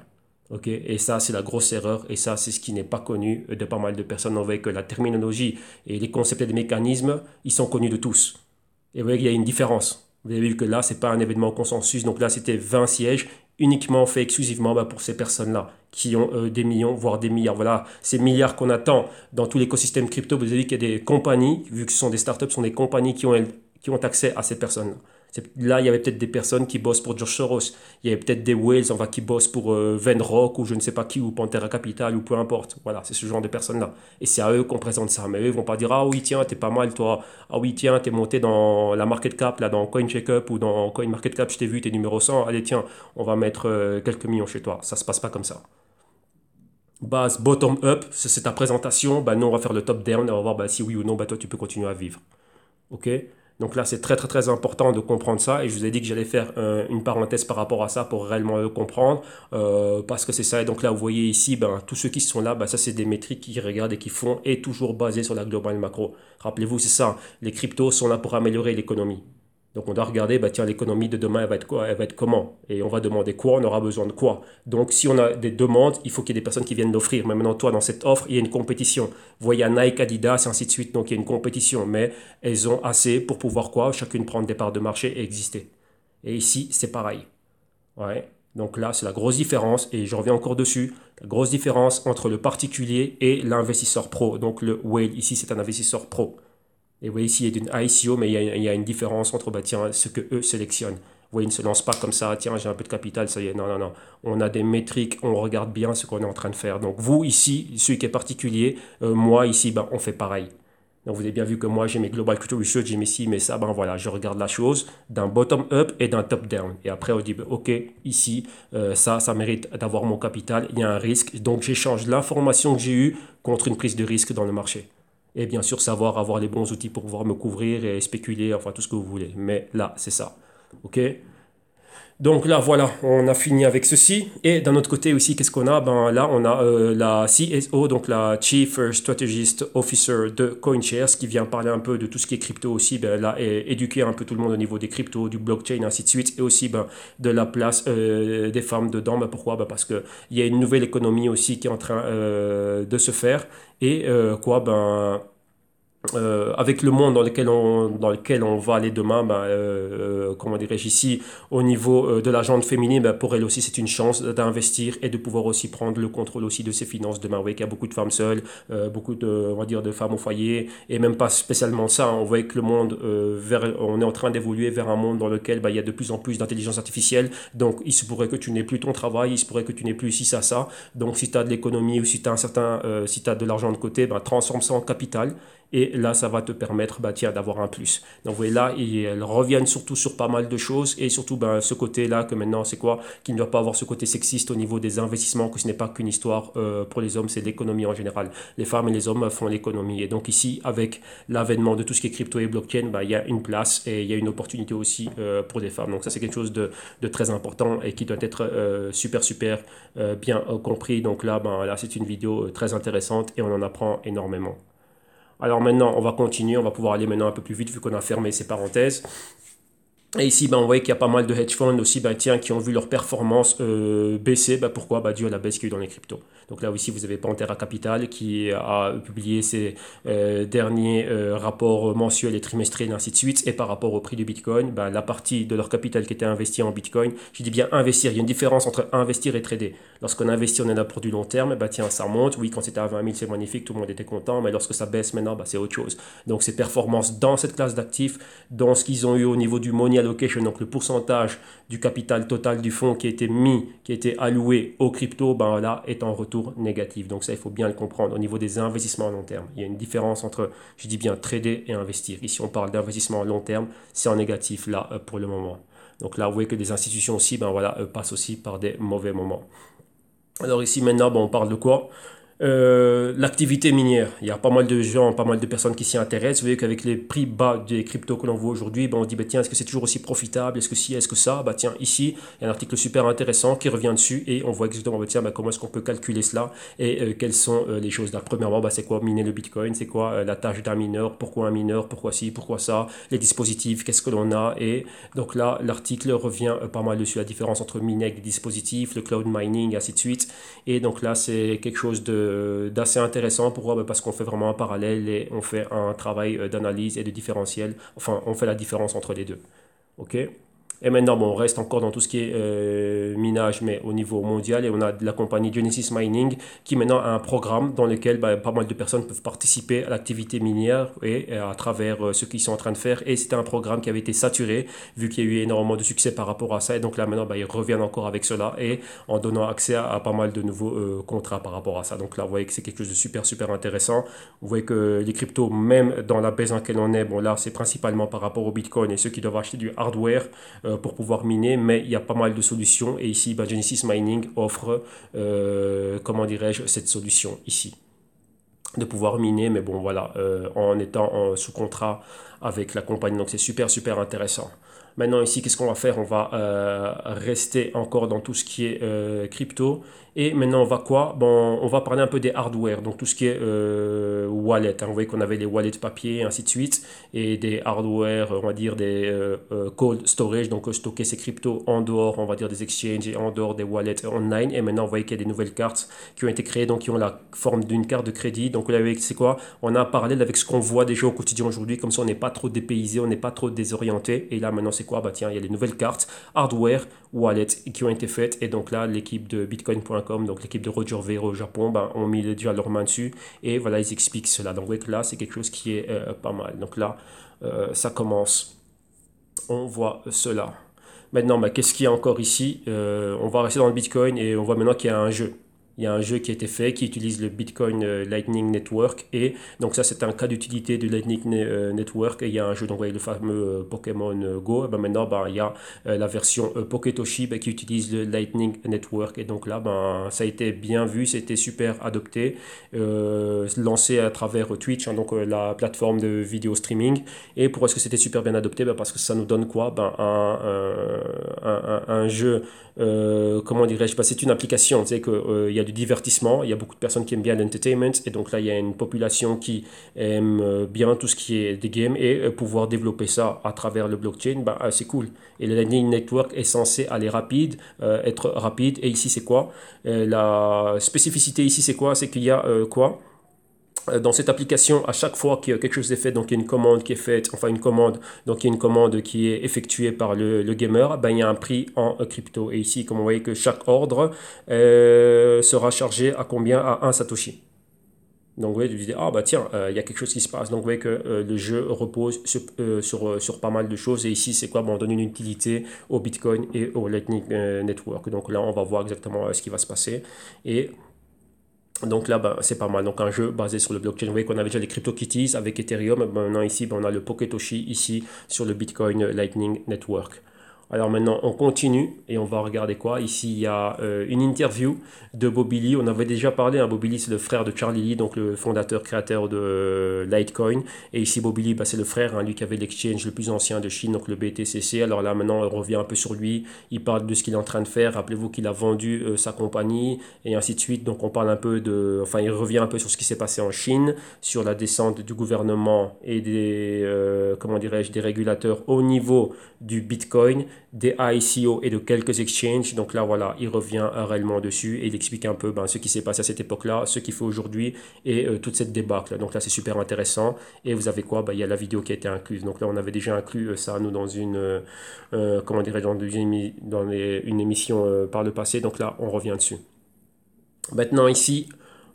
Okay? Et ça, c'est la grosse erreur, et ça, c'est ce qui n'est pas connu de pas mal de personnes. On voit que la terminologie et les concepts et les mécanismes, ils sont connus de tous. Et vous voyez qu'il y a une différence. Vous avez vu que là, ce n'est pas un événement consensus. Donc là, c'était 20 sièges uniquement fait exclusivement bah, pour ces personnes-là qui ont euh, des millions, voire des milliards. Voilà, ces milliards qu'on attend dans tout l'écosystème crypto. Vous avez vu qu'il y a des compagnies, vu que ce sont des startups, ce sont des compagnies qui ont, qui ont accès à ces personnes-là. Là, il y avait peut-être des personnes qui bossent pour George Soros. Il y avait peut-être des Wales qui bossent pour euh, Venrock ou je ne sais pas qui, ou Pantera Capital ou peu importe. Voilà, c'est ce genre de personnes-là. Et c'est à eux qu'on présente ça. Mais eux, ils vont pas dire Ah oui, tiens, t'es pas mal, toi. Ah oui, tiens, t'es monté dans la market cap, là, dans CoinCheckup ou dans Coin cap je t'ai vu, t'es numéro 100. Allez, tiens, on va mettre euh, quelques millions chez toi. Ça se passe pas comme ça base bottom up, c'est ta présentation, ben bah, non, on va faire le top down, on va voir bah, si oui ou non, ben toi tu peux continuer à vivre. Ok donc là, c'est très très très important de comprendre ça et je vous ai dit que j'allais faire une parenthèse par rapport à ça pour réellement le comprendre euh, parce que c'est ça. Et donc là, vous voyez ici, ben, tous ceux qui sont là, ben, ça c'est des métriques qui regardent et qui font et toujours basées sur la global macro. Rappelez-vous, c'est ça. Les cryptos sont là pour améliorer l'économie. Donc on doit regarder, bah tiens, l'économie de demain, elle va être quoi Elle comment Et on va demander quoi On aura besoin de quoi Donc si on a des demandes, il faut qu'il y ait des personnes qui viennent l'offrir. Mais maintenant, toi, dans cette offre, il y a une compétition. Vous voyez, Nike, Adidas, et ainsi de suite. Donc il y a une compétition. Mais elles ont assez pour pouvoir quoi Chacune prendre des parts de marché et exister. Et ici, c'est pareil. Ouais. Donc là, c'est la grosse différence, et je reviens encore dessus, la grosse différence entre le particulier et l'investisseur pro. Donc le whale, ici, c'est un investisseur pro. Et vous voyez ici, il y a une ICO, mais il y a, une différence entre bah, ce que eux sélectionnent. Vous voyez, ils ne se lancent pas comme ça, tiens, j'ai un peu de capital, ça y est. Non, non, non. On a des métriques, on regarde bien ce qu'on est en train de faire. Donc vous, ici, celui qui est particulier, euh, moi, ici, bah on fait pareil. Donc vous avez bien vu que moi, j'ai mes Global crypto Research, j'ai mes ci, mais ça, ben voilà, je regarde la chose d'un bottom-up et d'un top-down. Et après, on dit, ben, ok, ici, euh, ça, ça mérite d'avoir mon capital, il y a un risque. Donc j'échange l'information que j'ai eue contre une prise de risque dans le marché et bien sûr savoir avoir les bons outils pour pouvoir me couvrir et spéculer, enfin tout ce que vous voulez. Mais là, c'est ça. OK donc là, voilà, on a fini avec ceci. Et d'un autre côté aussi, qu'est-ce qu'on a ben, Là, on a euh, la CSO, donc la Chief Strategist Officer de CoinShares, qui vient parler un peu de tout ce qui est crypto aussi, ben, là, et éduquer un peu tout le monde au niveau des cryptos, du blockchain, ainsi de suite, et aussi ben, de la place euh, des femmes dedans. Ben, pourquoi ben, Parce qu'il y a une nouvelle économie aussi qui est en train euh, de se faire. Et quoi ben, euh, avec le monde dans lequel on, dans lequel on va aller demain, bah, comment dirais-je ici, au niveau de l'agente féminine, ben, pour elle aussi c'est une chance d'investir et de pouvoir aussi prendre le contrôle aussi de ses finances demain. Vous voyez qu'il y a beaucoup de femmes seules, beaucoup de, on va dire, de femmes au foyer, et même pas spécialement ça. Hein. On voit que le monde, vers, on est en train d'évoluer vers un monde dans lequel ben, il y a de plus en plus d'intelligence artificielle. Donc il se pourrait que tu n'aies plus ton travail, il se pourrait que tu n'aies plus ici ça, ça. Donc si tu as de l'économie ou si tu as, un certain, si as de l'argent de côté, transforme ça en capital et là, ça va te permettre bah, d'avoir un plus. Donc, vous voyez, là, ils reviennent surtout sur pas mal de choses et surtout ben, ce côté-là que maintenant, c'est quoi Qu'il ne doit pas avoir ce côté sexiste au niveau des investissements, que ce n'est pas qu'une histoire euh, pour les hommes, c'est l'économie en général. Les femmes et les hommes font l'économie. Et donc, ici, avec l'avènement de tout ce qui est crypto et blockchain, bah, il y a une place et il y a une opportunité aussi euh, pour les femmes. Donc, ça, c'est quelque chose de, de, très important et qui doit être euh, super, super bien compris. Donc, là, ben, là c'est une vidéo très intéressante et on en apprend énormément. Alors maintenant, on va continuer, on va pouvoir aller maintenant un peu plus vite vu qu'on a fermé ces parenthèses. Et ici, ben, on voit qu'il y a pas mal de hedge funds aussi ben, tiens, qui ont vu leur performance euh, baisser. Ben, pourquoi bah Dû à la baisse qu'il y a eu dans les cryptos. Donc là aussi, vous avez Pantera Capital qui a publié ses euh, derniers euh, rapports mensuels et trimestriels, et ainsi de suite. Et par rapport au prix du Bitcoin, ben, la partie de leur capital qui était investie en Bitcoin, je dis bien investir. Il y a une différence entre investir et trader. Lorsqu'on investit, on est là pour du long terme. Ben, tiens, ça monte, Oui, quand c'était à 20 000, c'est magnifique, tout le monde était content. Mais lorsque ça baisse maintenant, c'est autre chose. Donc ces performances dans cette classe d'actifs, dans ce qu'ils ont eu au niveau du money allocation, donc le pourcentage du capital total du fonds qui a été mis, qui a été alloué aux cryptos, ben là, est en retour négatif. Donc ça, il faut bien le comprendre au niveau des investissements à long terme. Il y a une différence entre, je dis bien, trader et investir. Ici, on parle d'investissement à long terme, c'est en négatif là euh, pour le moment. Donc là, vous voyez que des institutions aussi, ben voilà, euh, passent aussi par des mauvais moments. Alors ici, maintenant, ben, on parle de quoi euh, l'activité minière. Il y a pas mal de gens, pas mal de personnes qui s'y intéressent. Vous voyez qu'avec les prix bas des cryptos que l'on voit aujourd'hui, ben on dit, ben tiens, est-ce que c'est toujours aussi profitable Est-ce que si, est-ce que ça bah tiens, ici, il y a un article super intéressant qui revient dessus et on voit exactement, ben tiens, bah, comment est-ce qu'on peut calculer cela et euh, quelles sont euh, les choses. là, premièrement, bah, c'est quoi miner le Bitcoin C'est quoi la tâche d'un mineur Pourquoi un mineur Pourquoi ci Pourquoi ça Les dispositifs, qu'est-ce que l'on a Et donc là, l'article revient pas mal dessus, la différence entre miner des dispositifs, le cloud mining, et ainsi de suite. Et donc là, c'est quelque chose de euh, d'assez intéressant. Pourquoi ben, Parce qu'on fait vraiment un parallèle et on fait un travail euh, d'analyse et de différentiel. Enfin, on fait la différence entre les deux. OK et maintenant, on reste encore dans tout ce qui est euh, minage, mais au niveau mondial. Et on a la compagnie Genesis Mining qui maintenant a un programme dans lequel bah, pas mal de personnes peuvent participer à l'activité minière et à travers euh, ce qu'ils sont en train de faire. Et c'était un programme qui avait été saturé vu qu'il y a eu énormément de succès par rapport à ça. Et donc là, maintenant, bah, ils reviennent encore avec cela et en donnant accès à, pas mal de nouveaux euh, contrats par rapport à ça. Donc là, vous voyez que c'est quelque chose de super, super intéressant. Vous voyez que les cryptos, même dans la baisse dans laquelle on est, bon là, c'est principalement par rapport au Bitcoin et ceux qui doivent acheter du hardware. Euh, pour pouvoir miner, mais il y a pas mal de solutions et ici, bah, Genesis Mining offre, euh, comment dirais-je, cette solution ici de pouvoir miner, mais bon voilà, euh, en étant sous contrat avec la compagnie. Donc c'est super super intéressant. Maintenant ici, qu'est-ce qu'on va faire On va rester encore dans tout ce qui est crypto et maintenant, on va quoi bon, On va parler un peu des hardware, donc tout ce qui est euh, wallet. Hein. Vous voyez qu'on avait les wallets papier, ainsi de suite, et des hardware, on va dire des euh, euh, cold storage, donc stocker ses cryptos en dehors, on va dire des exchanges et en dehors des wallets online. Et maintenant, vous voyez qu'il y a des nouvelles cartes qui ont été créées, donc qui ont la forme d'une carte de crédit. Donc là, c'est quoi On a un parallèle avec ce qu'on voit déjà au quotidien aujourd'hui, comme ça on n'est pas trop dépaysé, on n'est pas trop désorienté. Et là, maintenant, c'est quoi Bah tiens, il y a les nouvelles cartes hardware, wallet qui ont été faites. Et donc là, l'équipe de Bitcoin.com donc l'équipe de Roger Vero au Japon, ben, ont mis les dieux à leur main dessus et voilà, ils expliquent cela. Donc, que là, c'est quelque chose qui est euh, pas mal. Donc là, euh, ça commence. On voit cela. Maintenant, ben, qu'est-ce qu'il y a encore ici euh, On va rester dans le Bitcoin et on voit maintenant qu'il y a un jeu. Il y a un jeu qui a été fait qui utilise le Bitcoin euh, Lightning Network et donc ça c'est un cas d'utilité du Lightning euh, Network et il y a un jeu donc le fameux euh, Pokémon Go eh ben maintenant ben, il y a la version Poké ben, qui utilise le Lightning Network et donc là ben ça a été bien vu c'était super adopté lancé à travers Twitch hein, donc la plateforme de vidéo streaming et pourquoi est-ce que c'était super bien adopté ben, parce que ça nous donne quoi un, un, un jeu euh, comment dirais-je pas, bah, c'est une application, c'est qu'il euh, y a du divertissement, il y a beaucoup de personnes qui aiment bien l'entertainment, et donc là, il y a une population qui aime euh, bien tout ce qui est des games, et pouvoir développer ça à travers le blockchain, bah, c'est cool. Et le Lightning Network est censé aller rapide, être rapide, et ici, c'est quoi La spécificité ici, c'est quoi C'est qu'il y a quoi euh, dans cette application, à chaque fois que quelque chose est fait, donc y a une commande qui est faite, enfin une commande, donc il y a une commande qui est effectuée par le, gamer, ben, il y a un prix en euh, crypto. Et ici, comme vous voyez que chaque ordre euh, sera chargé à combien À 1 Satoshi. Donc vous voyez, ah bah tiens, il y a quelque chose qui se passe. Donc vous voyez que le jeu repose sur, pas mal de choses. Et ici, c'est quoi bon, On donne une utilité au Bitcoin et au Lightning Network. Donc là, on va voir exactement ce qui va se passer. Et donc là, bah, c'est pas mal. Donc un jeu basé sur le blockchain. Vous voyez qu'on avait déjà les CryptoKitties avec Ethereum. Maintenant ici, ben on a le Poketoshi ici sur le Bitcoin Lightning Network. Alors maintenant, on continue et on va regarder quoi. Ici, il y a euh, une interview de Bobby On avait déjà parlé, à hein, Bobby c'est le frère de Charlie Lee, donc le fondateur, créateur de euh, Litecoin. Et ici, Bobili, bah, c'est le frère, hein, lui qui avait l'exchange le plus ancien de Chine, donc le BTCC. Alors là, maintenant, on revient un peu sur lui. Il parle de ce qu'il est en train de faire. Rappelez-vous qu'il a vendu euh, sa compagnie et ainsi de suite. Donc on parle un peu de... Enfin, il revient un peu sur ce qui s'est passé en Chine, sur la descente du gouvernement et des... comment dirais-je, des régulateurs au niveau du Bitcoin des ICO et de quelques exchanges. Donc là, voilà, il revient réellement dessus et il explique un peu ben, ce qui s'est passé à cette époque-là, ce qu'il fait aujourd'hui et euh, toute cette débâcle. Donc là, c'est super intéressant. Et vous avez quoi ben, Il y a la vidéo qui a été incluse. Donc là, on avait déjà inclus euh, ça, nous, dans une, euh, comment dirait dans, dans une émission par le passé. Donc là, on revient dessus. Maintenant, ici,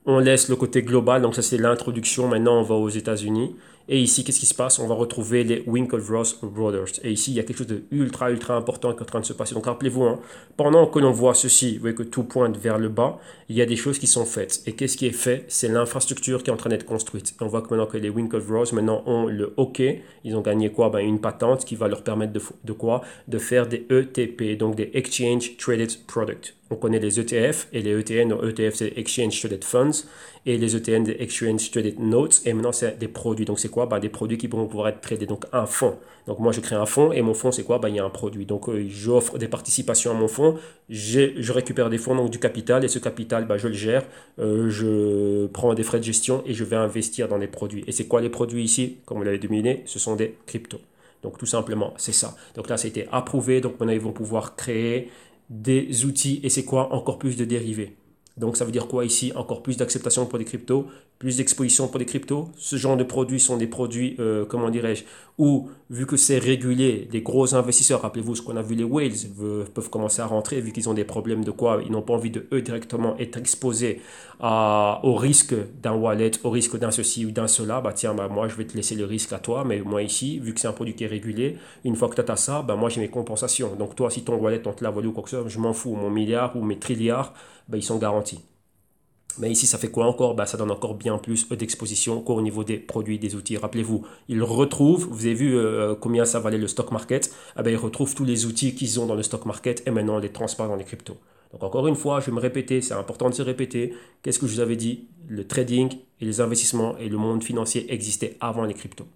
on laisse le côté global. Donc ça, c'est l'introduction. Maintenant, on va aux États-Unis. Et ici, qu'est-ce qui se passe On va retrouver les Winklevoss Brothers. Et ici, il y a quelque chose de ultra, ultra important qui est en train de se passer. Donc rappelez-vous, hein, pendant que l'on voit ceci, vous voyez que tout pointe vers le bas, il y a des choses qui sont faites. Et qu'est-ce qui est fait C'est l'infrastructure qui est en train d'être construite. Et on voit que maintenant que les Winklevoss maintenant ont le OK, ils ont gagné quoi ben, Une patente qui va leur permettre de, quoi De faire des ETP, donc des Exchange Traded Products. On connaît les ETF et les ETN. ETF, c'est Exchange Traded Funds et les ETN, Exchange Traded Notes. Et maintenant, c'est des produits. Donc, c'est quoi bah, Des produits qui vont pouvoir être tradés. Donc, un fonds. Donc, moi, je crée un fonds et mon fonds, c'est quoi bah, Il y a un produit. Donc, euh, j'offre des participations à mon fonds. Je récupère des fonds, donc du capital. Et ce capital, bah, je le gère. Euh, je prends des frais de gestion et je vais investir dans des produits. Et c'est quoi les produits ici Comme vous l'avez deviné, ce sont des cryptos. Donc tout simplement, c'est ça. Donc là, été approuvé. Donc maintenant, ils vont pouvoir créer des outils et c'est quoi encore plus de dérivés. Donc ça veut dire quoi ici Encore plus d'acceptation pour des cryptos plus d'exposition pour les cryptos. Ce genre de produits sont des produits, euh, comment dirais-je, où, vu que c'est régulier, des gros investisseurs, rappelez-vous ce qu'on a vu, les whales peuvent commencer à rentrer, vu qu'ils ont des problèmes de quoi, ils n'ont pas envie de, eux, directement être exposés à, au risque d'un wallet, au risque d'un ceci ou d'un cela. Bah tiens, bah, moi, je vais te laisser le risque à toi, mais moi ici, vu que c'est un produit qui est régulier, une fois que tu as ça, bah, moi, j'ai mes compensations. Donc toi, si ton wallet, on te l'a volé ou quoi que ce soit, je m'en fous. Mon milliard ou mes trilliards, bah, ils sont garantis. Mais ici, ça fait quoi encore bah, Ça donne encore bien plus d'exposition au niveau des produits, des outils. Rappelez-vous, ils retrouvent, vous avez vu euh, euh, combien ça valait le stock market, ah ben, ils retrouvent tous les outils qu'ils ont dans le stock market et maintenant les transparent dans les cryptos. Donc encore une fois, je vais me répéter, c'est important de se répéter. Qu'est-ce que je vous avais dit Le trading et les investissements et le monde financier existaient avant les cryptos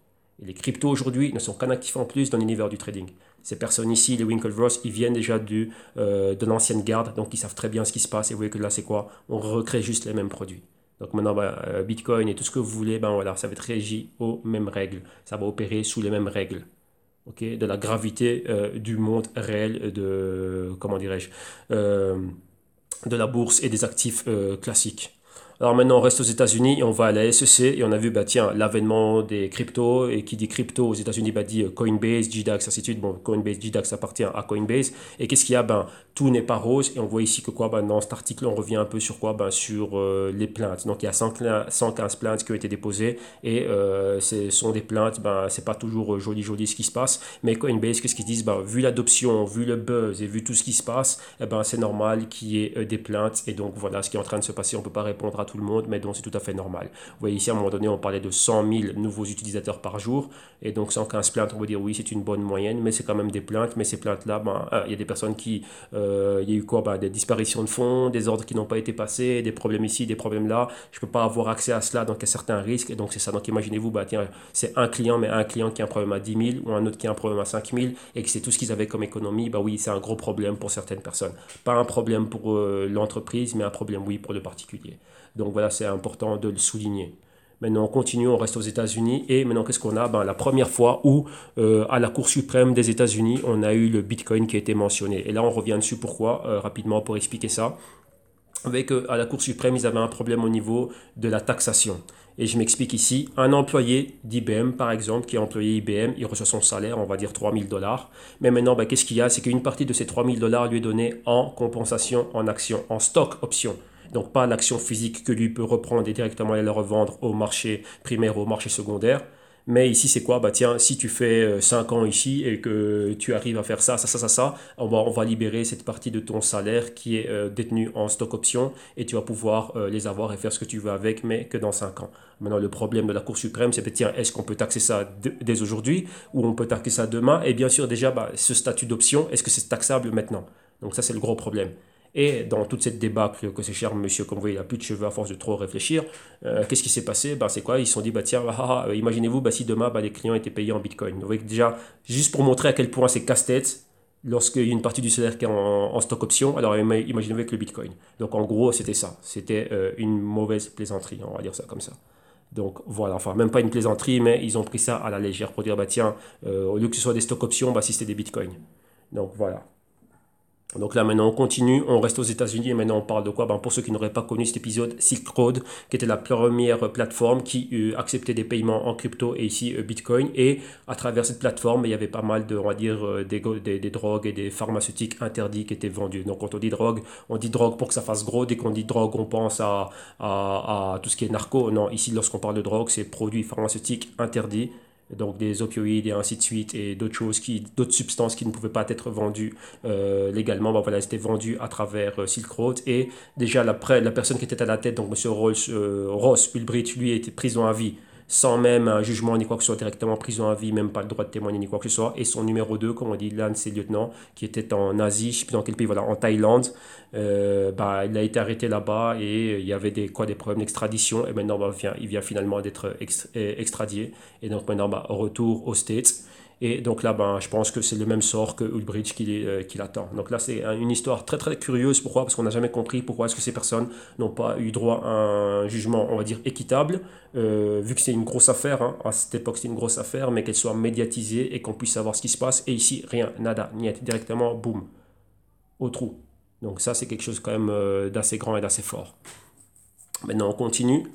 les cryptos aujourd'hui ne sont qu'un actif en plus dans l'univers du trading. Ces personnes ici, les Winklevoss, ils viennent déjà du, euh, de l'ancienne garde, donc ils savent très bien ce qui se passe. Et vous voyez que là, c'est quoi On recrée juste les mêmes produits. Donc maintenant, bah, euh, Bitcoin et tout ce que vous voulez, ben voilà, ça va être régi aux mêmes règles. Ça va opérer sous les mêmes règles. de la gravité euh, du monde réel de, comment dirais-je, de la bourse et des actifs classiques. Alors maintenant, on reste aux États-Unis et on va à la SEC et on a vu, bah tiens, l'avènement des cryptos et qui dit crypto aux États-Unis, bah dit euh, Coinbase, GDAX, ainsi de suite. Bon, Coinbase, GDAX appartient à Coinbase. Et qu'est-ce qu'il y a Ben, tout n'est pas rose et on voit ici que quoi ben, dans cet article, on revient un peu sur quoi Ben, sur euh, les plaintes. Donc il y a 115 plaintes qui ont été déposées et euh, ce sont des plaintes, ben, c'est pas toujours joli, joli ce qui se passe. Mais Coinbase, qu'est-ce qu'ils disent ben, Vu l'adoption, vu le buzz et vu tout ce qui se passe, et eh ben, c'est normal qu'il y ait des plaintes. Et donc voilà ce qui est en train de se passer. On peut pas répondre à tout le monde, mais donc c'est tout à fait normal. Vous voyez ici, à un moment donné, on parlait de 100 000 nouveaux utilisateurs par jour, et donc 115 plaintes, on peut dire oui, c'est une bonne moyenne, mais c'est quand même des plaintes, mais ces plaintes-là, ben, euh, il y a des personnes qui, euh, il y a eu quoi, ben, des disparitions de fonds, des ordres qui n'ont pas été passés, des problèmes ici, des problèmes là, je ne peux pas avoir accès à cela, donc il y a certains risques, et donc c'est ça. Donc imaginez-vous, bah, tiens, c'est un client, mais un client qui a un problème à 10 000, ou un autre qui a un problème à 5 000, et que c'est tout ce qu'ils avaient comme économie, bah oui, c'est un gros problème pour certaines personnes. Pas un problème pour euh, l'entreprise, mais un problème, oui, pour le particulier. Donc voilà, c'est important de le souligner. Maintenant, on continue, on reste aux États-Unis. Et maintenant, qu'est-ce qu'on a ben, La première fois où, euh, à la Cour suprême des États-Unis, on a eu le Bitcoin qui a été mentionné. Et là, on revient dessus. Pourquoi euh, Rapidement, pour expliquer ça. Avec, voyez euh, à la Cour suprême, ils avaient un problème au niveau de la taxation. Et je m'explique ici, un employé d'IBM, par exemple, qui est employé IBM, il reçoit son salaire, on va dire 3000 dollars. Mais maintenant, ben, qu'est-ce qu'il y a C'est qu'une partie de ces 3000 dollars lui est donnée en compensation, en action, en stock option donc pas l'action physique que lui peut reprendre et directement aller la revendre au marché primaire ou au marché secondaire. Mais ici, c'est quoi Bah tiens, si tu fais 5 euh, ans ici et que tu arrives à faire ça, ça, ça, ça, ça, on va, on va libérer cette partie de ton salaire qui est détenu détenue en stock option et tu vas pouvoir euh, les avoir et faire ce que tu veux avec, mais que dans 5 ans. Maintenant, le problème de la Cour suprême, c'est tiens, est-ce qu'on peut taxer ça dès aujourd'hui ou on peut taxer ça demain Et bien sûr, déjà, bah, ce statut d'option, est-ce que c'est taxable maintenant Donc ça, c'est le gros problème. Et dans toute cette débâcle que c'est cher monsieur, comme vous voyez, il n'a plus de cheveux à force de trop réfléchir, euh, qu'est-ce qui s'est passé ben, C'est quoi Ils se sont dit, bah, tiens, ah, ah, euh, imaginez-vous bah, si demain bah, les clients étaient payés en Bitcoin. Vous voyez déjà, juste pour montrer à quel point c'est casse-tête, lorsqu'il y a une partie du salaire qui est en, stock option, alors imaginez avec le Bitcoin. Donc en gros, c'était ça. C'était euh, une mauvaise plaisanterie, on va dire ça comme ça. Donc voilà, enfin même pas une plaisanterie, mais ils ont pris ça à la légère pour dire, bah tiens, au lieu que ce soit des stock options, bah si c'était des Bitcoins. Donc voilà. Donc là maintenant on continue, on reste aux États-Unis et maintenant on parle de quoi ben, Pour ceux qui n'auraient pas connu cet épisode, Silk Road, qui était la première plateforme qui euh, acceptait des paiements en crypto et ici euh, Bitcoin. Et à travers cette plateforme, il y avait pas mal de, on va dire, euh, des, drogues et des pharmaceutiques interdits qui étaient vendus. Donc quand on dit drogue, on dit drogue pour que ça fasse gros. Dès qu'on dit drogue, on pense à, à tout ce qui est narco. Non, ici lorsqu'on parle de drogue, c'est produits pharmaceutiques interdits donc des opioïdes et ainsi de suite, et d'autres choses, qui, d'autres substances qui ne pouvaient pas être vendues euh, légalement, ben voilà, c'était vendu à travers euh, Silk Road, et déjà la, personne qui était à la tête, donc M. Euh, Ross Ulbricht, lui était prison à vie, sans même un euh, jugement ni quoi que ce soit, directement prison à vie, même pas le droit de témoigner ni quoi que ce soit. Et son numéro 2, comme on dit, l'un de ses lieutenants, qui était en Asie, je sais plus dans quel pays, voilà, en Thaïlande, euh, bah, il a été arrêté là-bas et il y avait des, quoi, des problèmes d'extradition. Et maintenant, bah, il vient finalement d'être extradié Et donc maintenant, bah, retour aux States. Et donc là, ben, je pense que c'est le même sort que Ulbridge euh, qui, l'attend. Donc là, c'est une histoire très très curieuse. Pourquoi Parce qu'on n'a jamais compris pourquoi est-ce que ces personnes n'ont pas eu droit à un jugement, on va dire, équitable, euh, vu que c'est une grosse affaire. Hein. À cette époque, c'était une grosse affaire, mais qu'elle soit médiatisée et qu'on puisse savoir ce qui se passe. Et ici, rien, nada, est, directement, boum, au trou. Donc ça, c'est quelque chose quand même euh, d'assez grand et d'assez fort. Maintenant, on continue.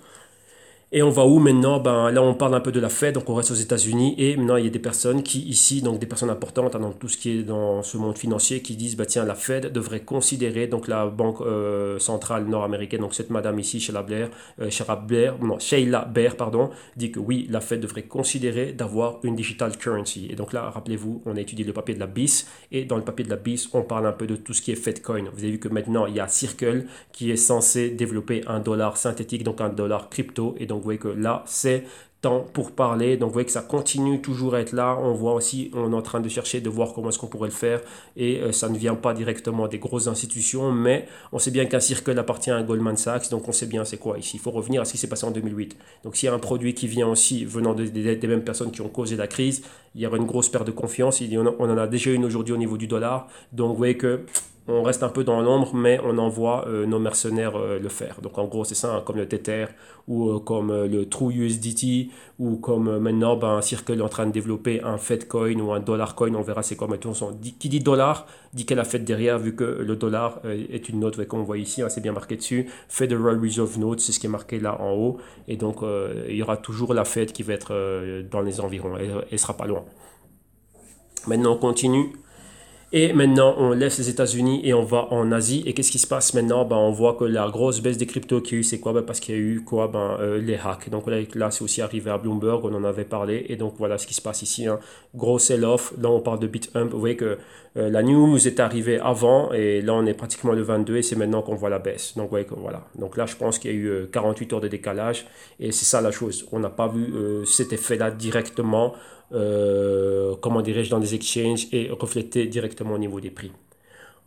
Et on va où maintenant ben, Là, on parle un peu de la Fed, donc on reste aux États-Unis. Et maintenant, il y a des personnes qui, ici, donc des personnes importantes hein, dans tout ce qui est dans ce monde financier, qui disent bah, tiens, la Fed devrait considérer, donc la Banque euh, Centrale Nord-Américaine, donc cette madame ici, Sheila Blair, euh, Blair, non, Sheila Blair, pardon, dit que oui, la Fed devrait considérer d'avoir une digital currency. Et donc là, rappelez-vous, on a étudié le papier de la BIS. Et dans le papier de la BIS, on parle un peu de tout ce qui est Fedcoin. Vous avez vu que maintenant, il y a Circle qui est censé développer un dollar synthétique, donc un dollar crypto. Et donc, donc vous voyez que là, c'est temps pour parler. Donc vous voyez que ça continue toujours à être là. On voit aussi, on est en train de chercher de voir comment est-ce qu'on pourrait le faire. Et euh, ça ne vient pas directement des grosses institutions, mais on sait bien qu'un circule appartient à Goldman Sachs. Donc on sait bien c'est quoi ici. Il faut revenir à ce qui s'est passé en 2008. Donc s'il y a un produit qui vient aussi venant des, mêmes personnes qui ont causé la crise, il y aura une grosse perte de confiance. on en a déjà une aujourd'hui au niveau du dollar. Donc vous voyez que on reste un peu dans l'ombre, mais on envoie euh, nos mercenaires euh, le faire. Donc en gros, c'est ça, hein, comme le Tether, ou euh, comme le True USDT, ou comme maintenant, ben, Circle est en train de développer un coin ou un dollar coin. on verra c'est quoi. Mais qui dit dollar, dit qu'elle a fait derrière, vu que le dollar est une note, qu'on comme voit ici, hein, c'est bien marqué dessus. Federal Reserve Note, c'est ce qui est marqué là en haut. Et donc, il y aura toujours la Fed qui va être dans les environs, et ne sera pas loin. Maintenant, on continue et maintenant, on laisse les États-Unis et on va en Asie. Et qu'est-ce qui se passe maintenant ben, On voit que la grosse baisse des cryptos qu'il y a eu, c'est quoi ben, Parce qu'il y a eu quoi ben, euh, Les hacks. Donc là, c'est aussi arrivé à Bloomberg, on en avait parlé. Et donc voilà ce qui se passe ici. Hein. Gros sell-off. Là, on parle de BitHump. Vous voyez que euh, la news est arrivée avant et là on est pratiquement le 22 et c'est maintenant qu'on voit la baisse. Donc, voilà. Donc là je pense qu'il y a eu 48 euh, heures de décalage et c'est ça la chose. On n'a pas vu euh, cet effet-là directement, comment dirais-je, dans les exchanges et reflété directement au niveau des prix.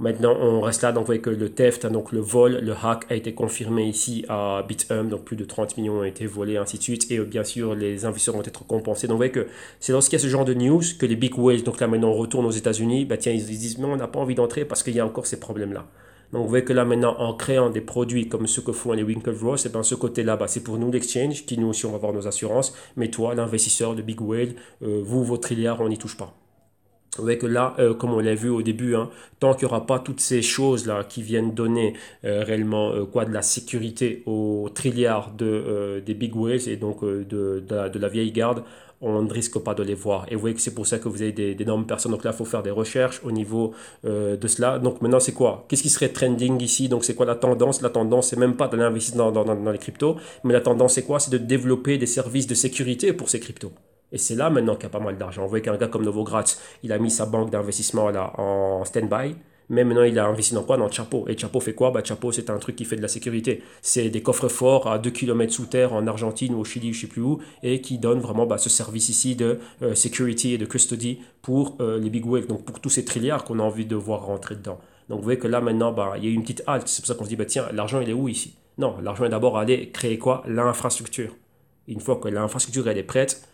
Maintenant, on reste là, donc vous voyez que le theft, hein, donc le vol, le hack a été confirmé ici à Bitum. donc plus de 30 millions ont été volés, ainsi de suite, et euh, bien sûr, les investisseurs vont être compensés. Donc vous voyez que c'est lorsqu'il y a ce genre de news que les big whales, donc là maintenant on retourne aux États-Unis, bah tiens, ils disent, non, on n'a pas envie d'entrer parce qu'il y a encore ces problèmes-là. Donc vous voyez que là maintenant, en créant des produits comme ceux que font les Winklevoss, et eh bien ce côté-là, bah, c'est pour nous l'exchange, qui nous aussi on va avoir nos assurances, mais toi, l'investisseur, de big whale, euh, vous, votre milliard, on n'y touche pas. Vous voyez que là, euh, comme on l'a vu au début, hein, tant qu'il n'y aura pas toutes ces choses-là qui viennent donner euh, réellement euh, quoi, de la sécurité aux trilliards de, des big waves et donc de, la, vieille garde, on ne risque pas de les voir. Et vous voyez que c'est pour ça que vous avez d'énormes personnes. Donc là, il faut faire des recherches au niveau de cela. Donc maintenant, c'est quoi Qu'est-ce qui serait trending ici Donc c'est quoi la tendance La tendance, c'est même pas d'aller investir dans les cryptos, mais la tendance, c'est quoi C'est de développer des services de sécurité pour ces cryptos. Et c'est là maintenant qu'il y a pas mal d'argent. vous voyez qu'un gars comme Novogratz, il a mis sa banque d'investissement là en stand-by. Mais maintenant, il a investi dans quoi Dans chapeau Et chapeau fait quoi bah, c'est un truc qui fait de la sécurité. C'est des coffres forts à 2 km sous terre en Argentine ou au Chili, je ne sais plus où, et qui donne vraiment bah, ce service ici de euh, security et de custody pour euh, les big whales, donc pour tous ces trilliards qu'on a envie de voir rentrer dedans. Donc vous voyez que là maintenant, bah, il y a eu une petite halte. C'est pour ça qu'on se dit, bah, tiens, l'argent, il est où ici Non, l'argent est d'abord allé créer quoi L'infrastructure. Une fois que l'infrastructure, elle est prête,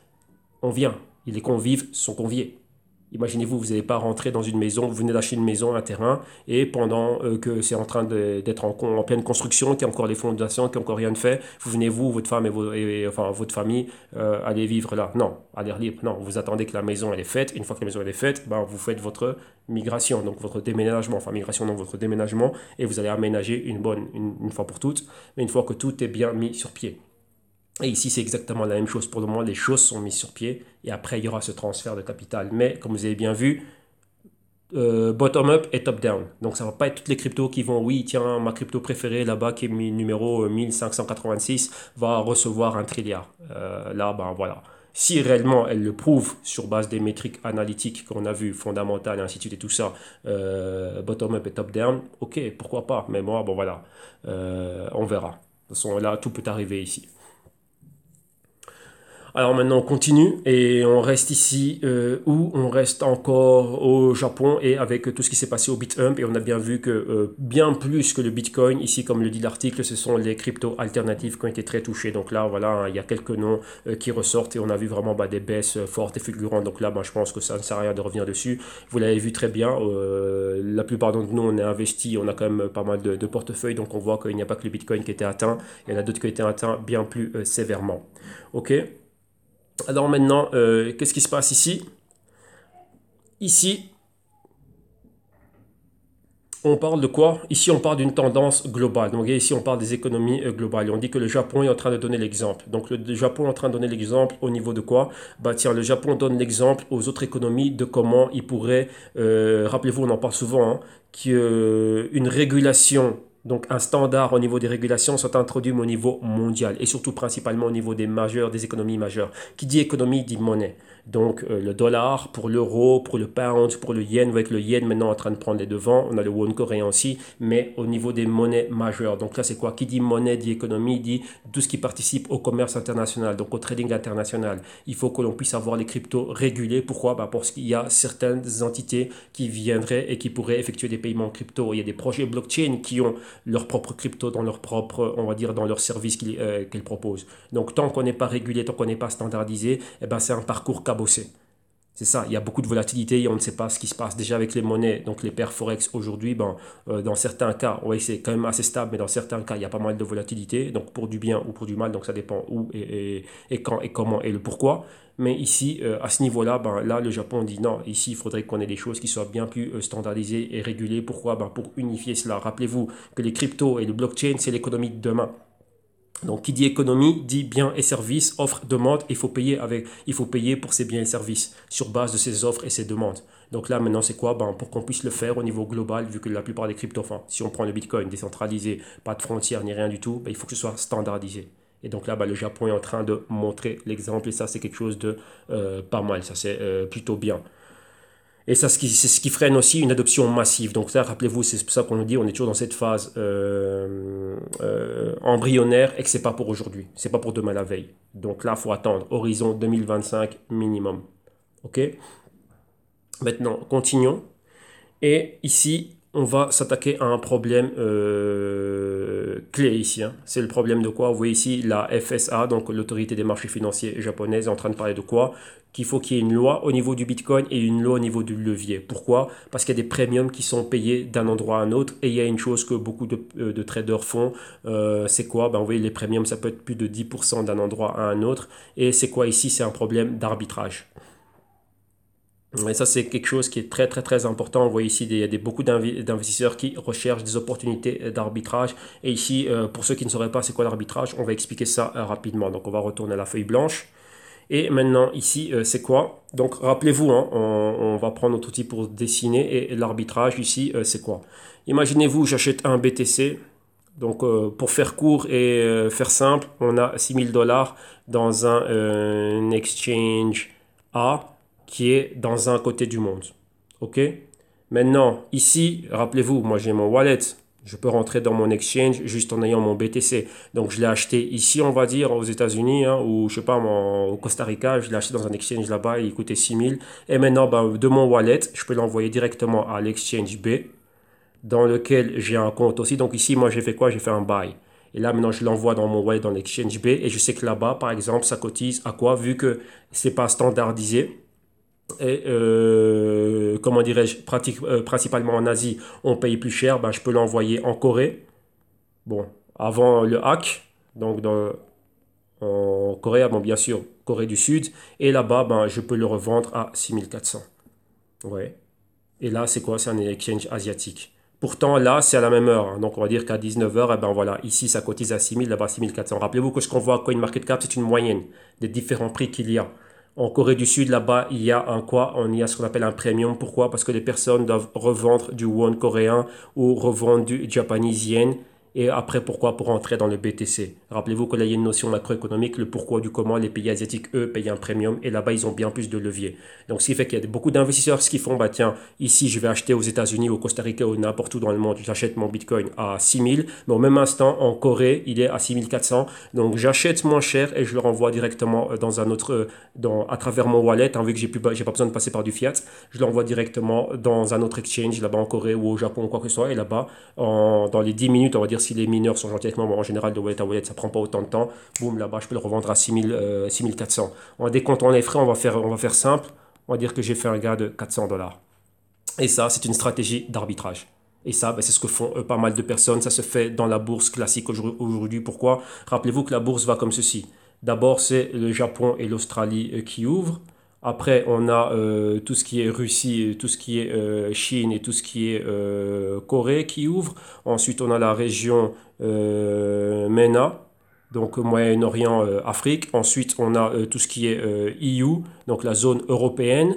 on vient. Et les convives sont conviés. Imaginez-vous, vous n'allez pas rentrer dans une maison, vous venez d'acheter une maison, un terrain, et pendant euh, que c'est en train d'être en, pleine construction, qu'il y a encore les fondations, qu'il n'y a encore rien de fait, vous venez, vous, votre femme et, enfin, votre famille, euh, aller vivre là. Non, à l'air libre, non. Vous attendez que la maison, elle est faite. Une fois que la maison, elle est faite, ben, vous faites votre migration, donc votre déménagement, enfin migration, donc votre déménagement, et vous allez aménager une bonne, une fois pour toutes, mais une fois que tout est bien mis sur pied. Et ici, c'est exactement la même chose. Pour le moment, les choses sont mises sur pied et après, il y aura ce transfert de capital. Mais comme vous avez bien vu, euh, bottom-up et top-down. Donc, ça ne va pas être toutes les cryptos qui vont, oui, tiens, ma crypto préférée là-bas qui est numéro 1586 euh, va recevoir un trilliard. Euh, là, ben voilà. Si réellement elle le prouve sur base des métriques analytiques qu'on a vues, fondamentales, ainsi de suite et tout ça, bottom-up et top-down, ok, pourquoi pas. Mais moi, bon voilà, on verra. De toute façon, là, tout peut arriver ici. Alors maintenant, on continue et on reste ici euh, où on reste encore au Japon et avec tout ce qui s'est passé au BitHump. Et on a bien vu que euh, bien plus que le Bitcoin, ici, comme le dit l'article, ce sont les cryptos alternatives qui ont été très touchées. Donc là, voilà, hein, il y a quelques noms euh, qui ressortent et on a vu vraiment bah, des baisses fortes et fulgurantes. Donc là, bah, je pense que ça ne sert à rien de revenir dessus. Vous l'avez vu très bien. la plupart d'entre nous, on est investi, on a quand même pas mal de, portefeuilles. Donc on voit qu'il n'y a pas que le Bitcoin qui était atteint. Il y en a d'autres qui ont été atteints bien plus sévèrement. OK alors maintenant, euh, qu'est-ce qui se passe ici Ici, on parle de quoi Ici, on parle d'une tendance globale. Donc ici, on parle des économies euh, globales. On dit que le Japon est en train de donner l'exemple. Donc le Japon est en train de donner l'exemple au niveau de quoi Bah tiens, le Japon donne l'exemple aux autres économies de comment il pourrait. Euh, rappelez-vous, on en parle souvent, hein, qu'une régulation donc un standard au niveau des régulations soit introduit au niveau mondial et surtout principalement au niveau des majeurs, des économies majeures. Qui dit économie dit monnaie. Donc euh, le dollar pour l'euro, pour le pound, pour le yen, avec le yen maintenant en train de prendre les devants, on a le won coréen aussi, mais au niveau des monnaies majeures. Donc là c'est quoi Qui dit monnaie dit économie, dit tout ce qui participe au commerce international, donc au trading international. Il faut que l'on puisse avoir les cryptos régulés. Pourquoi bah Parce qu'il y a certaines entités qui viendraient et qui pourraient effectuer des paiements en crypto. Il y a des projets blockchain qui ont leur propre crypto dans leur propre, on va dire, dans leur service qu'ils euh, proposent. Donc tant qu'on n'est pas régulé, tant qu'on n'est pas standardisé, eh ben, c'est un parcours bosser. C'est ça, il y a beaucoup de volatilité, et on ne sait pas ce qui se passe déjà avec les monnaies. Donc les paires forex aujourd'hui, ben, euh, dans certains cas, oui c'est quand même assez stable, mais dans certains cas, il y a pas mal de volatilité, donc pour du bien ou pour du mal, donc ça dépend où et, quand et comment et le pourquoi. Mais ici, euh, à ce niveau-là, ben, là, le Japon dit non, ici, il faudrait qu'on ait des choses qui soient bien plus euh, standardisées et régulées. Pourquoi ben, Pour unifier cela. Rappelez-vous que les cryptos et le blockchain, c'est l'économie de demain. Donc, qui dit économie dit biens et services, offre, demande. Il faut payer avec, il faut payer pour ces biens et services sur base de ces offres et ces demandes. Donc là, maintenant, c'est quoi ben, Pour qu'on puisse le faire au niveau global, vu que la plupart des cryptos, enfin, si on prend le Bitcoin décentralisé, pas de frontières ni rien du tout, ben, il faut que ce soit standardisé. Et donc là, ben, le Japon est en train de montrer l'exemple, et ça, c'est quelque chose de euh, pas mal, ça, c'est euh, plutôt bien. Et c'est ce, qui, freine aussi une adoption massive. Donc ça, rappelez-vous, c'est pour ça qu'on nous dit on est toujours dans cette phase euh, euh, embryonnaire et que c'est pas pour aujourd'hui, c'est pas pour demain la veille. Donc là, faut attendre horizon 2025 minimum. Ok. Maintenant, continuons. Et ici, on va s'attaquer à un problème euh, clé ici. Hein. C'est le problème de quoi Vous voyez ici la FSA, donc l'autorité des marchés financiers japonaise, est en train de parler de quoi Qu'il faut qu'il y ait une loi au niveau du Bitcoin et une loi au niveau du levier. Pourquoi Parce qu'il y a des premiums qui sont payés d'un endroit à un autre et il y a une chose que beaucoup de, euh, traders font. Euh, c'est quoi ben, Vous voyez, les premiums, ça peut être plus de 10% d'un endroit à un autre. Et c'est quoi ici C'est un problème d'arbitrage. Et ça, c'est quelque chose qui est très, très, très important. On voit ici il des, des beaucoup d'investisseurs qui recherchent des opportunités euh, d'arbitrage. Et ici, euh, pour ceux qui ne sauraient pas c'est quoi l'arbitrage, on va expliquer ça euh, rapidement. Donc, on va retourner à la feuille blanche. Et maintenant, ici, c'est quoi Donc, rappelez-vous, hein, on, va prendre notre outil pour dessiner. Et l'arbitrage, ici, c'est quoi Imaginez-vous, j'achète un BTC. Donc, pour faire court et faire simple, on a 6000 dollars dans un exchange A qui est dans un côté du monde. OK Maintenant, ici, rappelez-vous, moi j'ai mon wallet. Je peux rentrer dans mon exchange juste en ayant mon BTC. Donc je l'ai acheté ici, on va dire, aux États-Unis hein, ou je sais pas, au Costa Rica. Je l'ai acheté dans un exchange là-bas, il coûtait 6000. Et maintenant, bah, de mon wallet, je peux l'envoyer directement à l'exchange B dans lequel j'ai un compte aussi. Donc ici, moi j'ai fait quoi J'ai fait un buy. Et là, maintenant, je l'envoie dans mon wallet, dans l'exchange B. Et je sais que là-bas, par exemple, ça cotise à quoi Vu que c'est pas standardisé, et euh, comment dirais-je, euh, principalement en Asie, on paye plus cher, bah, je peux l'envoyer en Corée. Bon, avant le hack, donc en Corée, ah bien sûr, Corée du Sud, et là-bas, ben, je peux le revendre à 6400. Ouais. Et là, c'est quoi C'est un exchange asiatique. Pourtant, là, c'est à la même heure. Hein. Donc, on va dire qu'à 19h, eh ben voilà, ici, ça cotise à 6000, là-bas, 6400. Rappelez-vous que ce qu'on voit à CoinMarketCap, c'est une moyenne des différents prix qu'il y a. En Corée du Sud, là-bas, il y a un quoi On y a ce qu'on appelle un premium. Pourquoi Parce que les personnes doivent revendre du won coréen ou revendre du japanese et après pourquoi pour entrer dans le BTC. Rappelez-vous que là, il y a une notion macroéconomique, le pourquoi du comment, les pays asiatiques, eux, payent un premium et là-bas, ils ont bien plus de levier. Donc, ce qui fait qu'il y a beaucoup d'investisseurs qui font, bah tiens, ici, je vais acheter aux États-Unis, au Costa Rica ou n'importe où dans le monde, j'achète mon Bitcoin à 6000, mais au même instant, en Corée, il est à 6400. Donc, j'achète moins cher et je le renvoie directement euh, dans un autre, euh, dans, à travers mon wallet, hein, vu que j'ai plus, j'ai pas besoin de passer par du fiat, je l'envoie directement dans un autre exchange, là-bas en Corée ou au Japon ou quoi que ce soit, et là-bas, dans les 10 minutes, on va dire, si les mineurs sont gentils avec moi, en général, de wallet à wallet, ça prend pas autant de temps. Boum, là-bas, je peux le revendre à 6400. Euh, on 6400. En décomptant les frais, on va faire, on va faire simple. On va dire que j'ai fait un gain de 400 dollars. Et ça, c'est une stratégie d'arbitrage. Et ça, ben, c'est ce que font euh, pas mal de personnes. Ça se fait dans la bourse classique aujourd'hui. Pourquoi Rappelez-vous que la bourse va comme ceci. D'abord, c'est le Japon et l'Australie euh, qui ouvrent. Après, on a euh, tout ce qui est Russie, tout ce qui est euh, Chine et tout ce qui est euh, Corée qui ouvre. Ensuite, on a la région MENA, donc Moyen-Orient, Afrique. Ensuite, on a tout ce qui est EU, e donc la zone européenne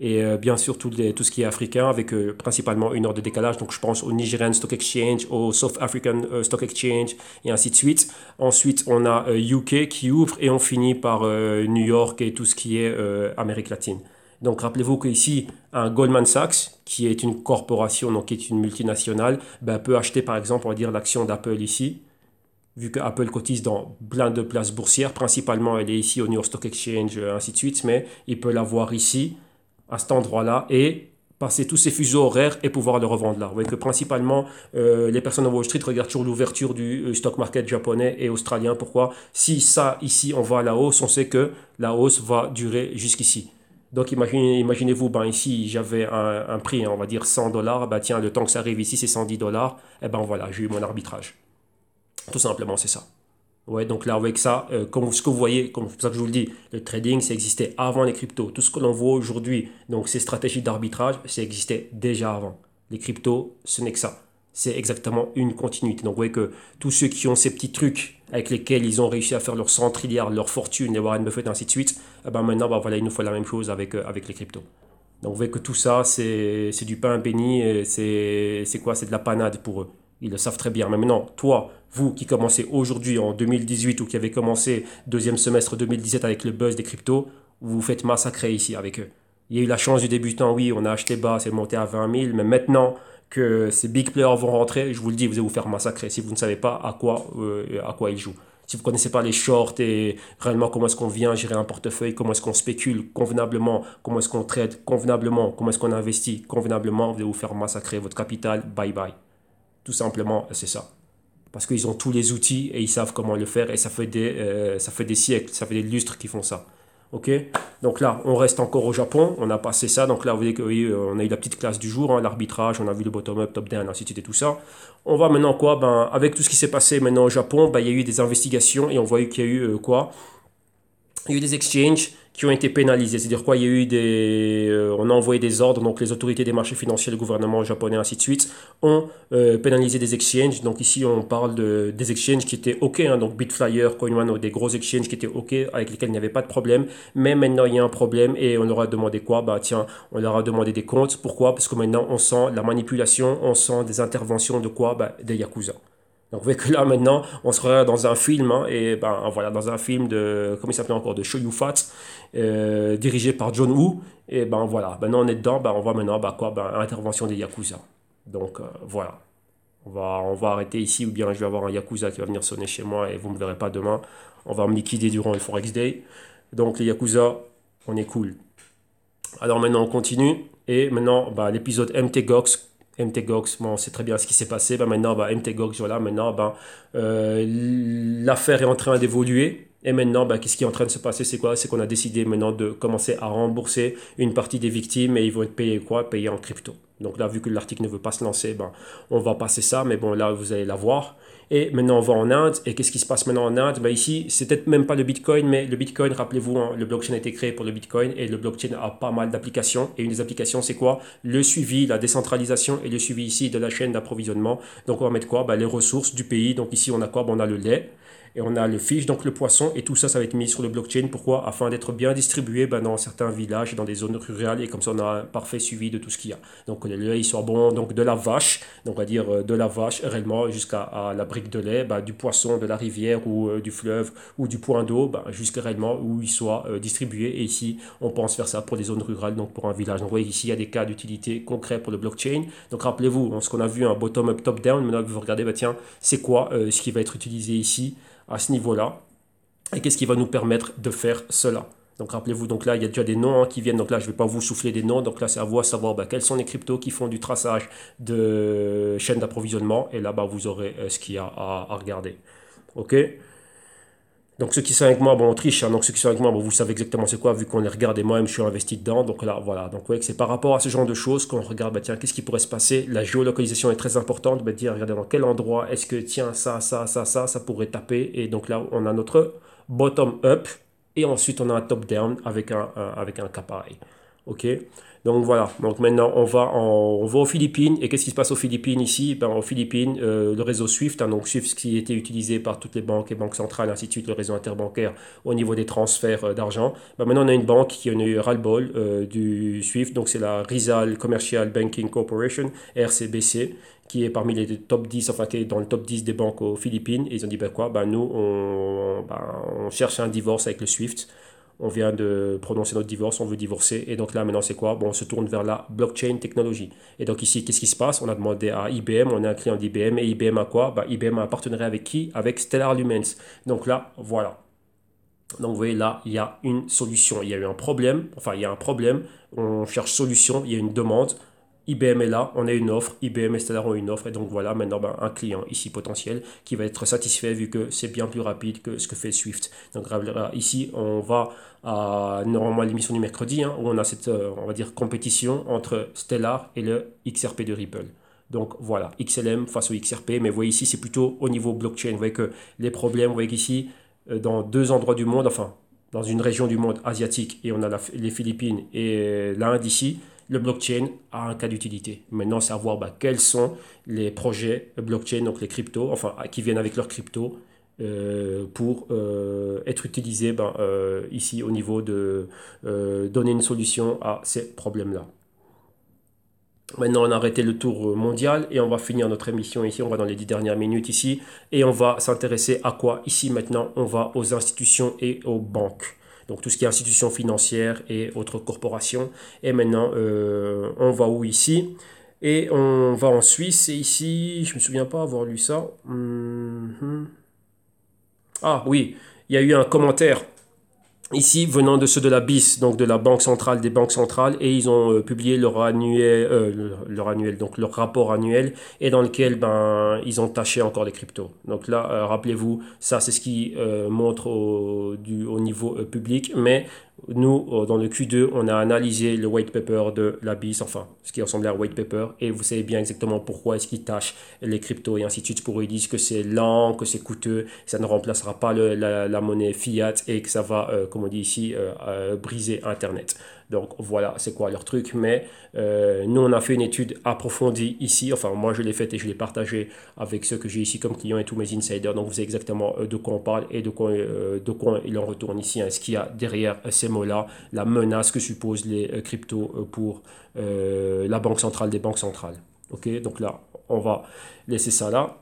et euh, bien sûr tout, ce qui est africain avec euh, principalement une heure de décalage. Donc je pense au Nigerian Stock Exchange, au South African euh, Stock Exchange et ainsi de suite. Ensuite on a UK qui ouvre et on finit par New York et tout ce qui est Amérique latine. Donc rappelez-vous qu'ici, un Goldman Sachs, qui est une corporation, donc qui est une multinationale, ben, peut acheter par exemple, on va dire, l'action d'Apple ici, vu que Apple cotise dans plein de places boursières, principalement elle est ici au New York Stock Exchange, ainsi de suite, mais il peut l'avoir ici, à cet endroit-là et passer tous ces fuseaux horaires et pouvoir le revendre là. Vous voyez que principalement, euh, les personnes à Wall Street regardent toujours l'ouverture du euh, stock market japonais et australien. Pourquoi Si ça, ici, on voit à la hausse, on sait que la hausse va durer jusqu'ici. Donc imaginez, vous ben ici j'avais un, prix, hein, on va dire 100 dollars, ben tiens, le temps que ça arrive ici c'est 110 dollars, et eh ben voilà, j'ai eu mon arbitrage. Tout simplement c'est ça. Ouais, donc là, avec ça, euh, comme ce que vous voyez, comme ça que je vous le dis, le trading, ça existait avant les cryptos. Tout ce que l'on voit aujourd'hui, donc ces stratégies d'arbitrage, ça existait déjà avant. Les cryptos, ce n'est que ça. C'est exactement une continuité. Donc vous voyez que tous ceux qui ont ces petits trucs avec lesquels ils ont réussi à faire leur 100 trilliards, leur fortune, les Warren Buffett, et ainsi de suite, eh ben maintenant, bah, voilà, il nous faut la même chose avec, euh, avec les cryptos. Donc vous voyez que tout ça, c'est du pain béni, c'est quoi C'est de la panade pour eux. Ils le savent très bien. Mais maintenant, toi, vous qui commencez aujourd'hui en 2018 ou qui avez commencé deuxième semestre 2017 avec le buzz des cryptos, vous vous faites massacrer ici avec eux. Il y a eu la chance du débutant, oui, on a acheté bas, c'est monté à 20 000, mais maintenant que ces big players vont rentrer, je vous le dis, vous allez vous faire massacrer si vous ne savez pas à quoi, euh, à quoi ils jouent. Si vous ne connaissez pas les shorts et réellement comment est-ce qu'on vient gérer un portefeuille, comment est-ce qu'on spécule convenablement, comment est-ce qu'on trade convenablement, comment est-ce qu'on investit convenablement, vous allez vous faire massacrer votre capital, bye bye. Tout simplement, c'est ça parce qu'ils ont tous les outils et ils savent comment le faire et ça fait des, euh, ça fait des siècles, ça fait des lustres qui font ça. Ok Donc là, on reste encore au Japon, on a passé ça, donc là, vous voyez qu'on euh, a eu la petite classe du jour, hein, l'arbitrage, on a vu le bottom-up, top-down, ainsi de suite et tout ça. On va maintenant quoi ben, Avec tout ce qui s'est passé maintenant au Japon, ben, il y a eu des investigations et on voit qu'il y a eu euh, quoi Il y a eu des exchanges, qui ont été pénalisés. C'est-à-dire quoi Il y a eu des, euh, on a envoyé des ordres, donc les autorités des marchés financiers, le gouvernement japonais, ainsi de suite, ont euh, pénalisé des exchanges. Donc ici, on parle de, des exchanges qui étaient ok, hein. donc Bitflyer, CoinOne, des gros exchanges qui étaient ok, avec lesquels il n'y avait pas de problème. Mais maintenant, il y a un problème et on leur a demandé quoi Bah tiens, on leur a demandé des comptes. Pourquoi Parce que maintenant, on sent la manipulation, on sent des interventions de quoi Bah des yakuza. Donc vous voyez que là maintenant, on serait dans un film, hein, et ben voilà, dans un film de, comment il s'appelait encore, de Shoyu Fats, euh, dirigé par John Woo, et ben voilà, maintenant on est dedans, ben, on voit maintenant, ben quoi, ben intervention des Yakuza. Donc euh, voilà, on va, on va arrêter ici, ou bien je vais avoir un Yakuza qui va venir sonner chez moi, et vous me verrez pas demain, on va me liquider durant le Forex Day. Donc les Yakuza, on est cool. Alors maintenant on continue, et maintenant ben, l'épisode MT Gox MTGOX, bon, on sait très bien ce qui s'est passé. Ben maintenant, ben, MTGOX, voilà, maintenant, ben, euh, l'affaire est en train d'évoluer. Et maintenant, ben, qu'est-ce qui est en train de se passer C'est quoi C'est qu'on a décidé maintenant de commencer à rembourser une partie des victimes et ils vont être payés quoi Payés en crypto. Donc là, vu que l'article ne veut pas se lancer, ben, on va passer ça. Mais bon, là, vous allez la voir. Et maintenant, on va en Inde. Et qu'est-ce qui se passe maintenant en Inde ben Ici, c'est peut-être même pas le Bitcoin, mais le Bitcoin, rappelez-vous, hein, le blockchain a été créé pour le Bitcoin et le blockchain a pas mal d'applications. Et une des applications, c'est quoi Le suivi, la décentralisation et le suivi ici de la chaîne d'approvisionnement. Donc, on va mettre quoi ben, Les ressources du pays. Donc, ici, on a quoi ben, On a le lait et on a le fiche donc le poisson, et tout ça, ça va être mis sur le blockchain. Pourquoi Afin d'être bien distribué ben, dans certains villages dans des zones rurales, et comme ça, on a un parfait suivi de tout ce qu'il y a. Donc le lait, il soit bon, donc de la vache, donc on va dire euh, de la vache réellement jusqu'à la brique de lait, ben, du poisson, de la rivière ou euh, du fleuve ou du point d'eau, ben, jusqu'à réellement où il soit euh, distribué. Et ici, on pense faire ça pour des zones rurales, donc pour un village. Donc vous voyez, ici, il y a des cas d'utilité concrets pour le blockchain. Donc rappelez-vous, ce qu'on a vu, un bottom-up, top-down, maintenant vous regardez, bah, tiens, c'est quoi ce qui va être utilisé ici à ce niveau-là. Et qu'est-ce qui va nous permettre de faire cela donc rappelez-vous, donc là, il y a déjà des noms hein, qui viennent. Donc là, je vais pas vous souffler des noms. Donc là, c'est à vous à savoir bah, quels sont les cryptos qui font du traçage de chaînes d'approvisionnement. Et là, bas vous aurez euh, ce qu'il y a à regarder. OK donc ceux qui sont avec moi, bon, on triche, hein. donc ceux qui sont avec moi, vous savez exactement c'est quoi, vu qu'on les regarde et moi-même je suis investi dedans. Donc là, voilà, donc ouais, c'est par rapport à ce genre de choses qu'on regarde, bah, tiens, qu'est-ce qui pourrait se passer La géolocalisation est très importante, bah, dire, regardez, dans quel endroit est-ce que, tiens, ça, ça, ça, ça, ça pourrait taper. Et donc là, on a notre bottom-up, et ensuite on a un top-down avec un, avec un Ok donc voilà, donc maintenant on va, en, on va aux Philippines. Et qu'est-ce qui se passe aux Philippines ici ben, Aux Philippines, euh, le réseau SWIFT, hein, donc SWIFT qui était utilisé par toutes les banques et banques centrales, ainsi de le réseau interbancaire au niveau des transferts euh, d'argent. Ben, maintenant on a une banque qui est a eu ras-le-bol euh, du SWIFT, donc c'est la Rizal Commercial Banking Corporation, RCBC, qui est parmi les top 10, enfin qui est dans le top 10 des banques aux Philippines. Et ils ont dit, ben quoi, ben nous, on ben, cherche un divorce avec le SWIFT on vient de prononcer notre divorce, on veut divorcer. Et donc là, maintenant, c'est quoi Bon, on se tourne vers la blockchain technologie. Et donc ici, qu'est-ce qui se passe On a demandé à IBM, on est un client d'IBM. Et IBM a quoi bah, IBM a un partenariat avec qui Avec Stellar Lumens. Donc là, voilà. Donc vous voyez, là, il y a une solution. Il y a eu un problème, enfin, il y a un problème, on cherche solution, il y a une demande, IBM est là, on a une offre, IBM et Stellar ont une offre, et donc voilà maintenant ben, un client ici potentiel qui va être satisfait vu que c'est bien plus rapide que ce que fait Swift. Donc ici on va à normalement l'émission du mercredi hein, où on a cette euh, on va dire compétition entre Stellar et le XRP de Ripple. Donc voilà, XLM face au XRP, mais vous voyez ici c'est plutôt au niveau blockchain. Vous voyez que les problèmes, vous voyez qu'ici euh, dans deux endroits du monde, enfin dans une région du monde asiatique et on a les Philippines et l'Inde ici le blockchain a un cas d'utilité. Maintenant, savoir bah, quels sont les projets blockchain, donc les cryptos, enfin, qui viennent avec leurs cryptos, euh, pour euh, être utilisés bah, euh, ici au niveau de donner une solution à ces problèmes-là. Maintenant, on a arrêté le tour mondial et on va finir notre émission ici. On va dans les dix dernières minutes ici et on va s'intéresser à quoi ici maintenant On va aux institutions et aux banques donc tout ce qui est institutions financières et autres corporations. Et maintenant, euh, on va où ici Et on va en Suisse, et ici, je me souviens pas avoir lu ça. Hum, hum. Ah oui, il y a eu un commentaire ici venant de ceux de la BIS, donc de la Banque centrale des banques centrales, et ils ont euh, publié leur annuel, euh, leur annuel, donc leur rapport annuel, et dans lequel ben ils ont taché encore les cryptos. Donc là, euh, rappelez-vous, ça c'est ce qui montre au, niveau public, mais nous, dans le Q2, on a analysé le white paper de la BIS, enfin, ce qui ressemblait à un white paper, et vous savez bien exactement pourquoi est-ce qu'ils tâchent les cryptos et ainsi de suite, pour ils disent que c'est lent, que c'est coûteux, ça ne remplacera pas la, la, monnaie fiat et que ça va comme on dit ici, euh, euh, briser Internet. Donc voilà, c'est quoi leur truc. Mais euh, nous, on a fait une étude approfondie ici. Enfin, moi, je l'ai faite et je l'ai partagée avec ceux que j'ai ici comme clients et tous mes insiders. Donc, vous savez exactement de quoi on parle et de quoi, de quoi il en retourne ici. Hein, ce qu'il y a derrière ces mots-là, la menace que supposent les cryptos pour la banque centrale des banques centrales. OK Donc là, on va laisser ça là.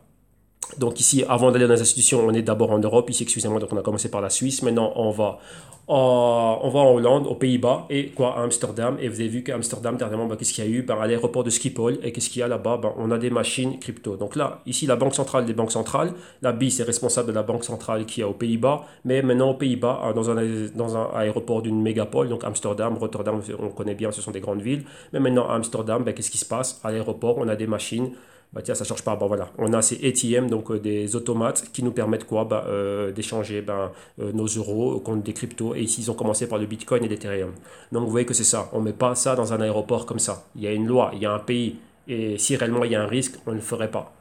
Donc ici, avant d'aller dans les institutions, on est d'abord en Europe. Ici, excusez-moi, donc on a commencé par la Suisse. Maintenant, on va, en, euh, on va Hollande, aux Pays-Bas et quoi, à Amsterdam. Et vous avez vu qu'à Amsterdam, dernièrement, bah, qu'est-ce qu'il y a eu par bah, À l'aéroport de Schiphol. Et qu'est-ce qu'il y a là-bas bah, On a des machines crypto. Donc là, ici, la Banque centrale des banques centrales. La BIS est responsable de la Banque centrale qui a aux Pays-Bas. Mais maintenant, aux Pays-Bas, euh, dans un, dans un aéroport d'une mégapole, donc Amsterdam, Rotterdam, on connaît bien, ce sont des grandes villes. Mais maintenant, à Amsterdam, qu'est-ce qui se passe À l'aéroport, on a des machines bah, tiens, ça change pas. voilà, on a ces ATM, donc euh, des automates qui nous permettent quoi bah, euh, D'échanger ben, euh, nos euros contre des cryptos. Et ici, ils ont commencé par le Bitcoin et l'Ethereum. Donc vous voyez que c'est ça. On ne met pas ça dans un aéroport comme ça. Il y a une loi, il y a un pays. Et si réellement il y a un risque, on ne le ferait pas.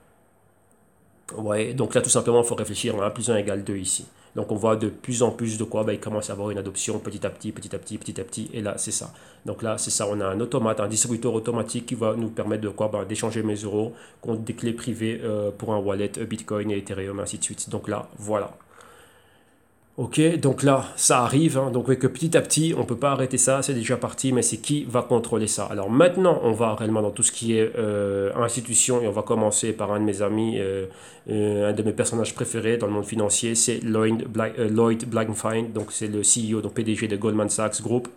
Ouais, donc là, tout simplement, il faut réfléchir. 1 plus 1 égale 2 ici. Donc on voit de plus en plus de quoi bah, il commence à avoir une adoption petit à petit, petit à petit, petit à petit. Et là, c'est ça. Donc là, c'est ça. On a un automate, un distributeur automatique qui va nous permettre de quoi bah, D'échanger mes euros contre des clés privées euh, pour un wallet euh, Bitcoin et Ethereum, ainsi de suite. Donc là, voilà. Ok, donc là, ça arrive, hein. donc que petit à petit, on ne peut pas arrêter ça, c'est déjà parti, mais c'est qui va contrôler ça Alors maintenant, on va réellement dans tout ce qui est euh, institution, et on va commencer par un de mes amis, euh, euh, un de mes personnages préférés dans le monde financier, c'est Lloyd, Black, Lloyd donc c'est le CEO, donc PDG de Goldman Sachs Group,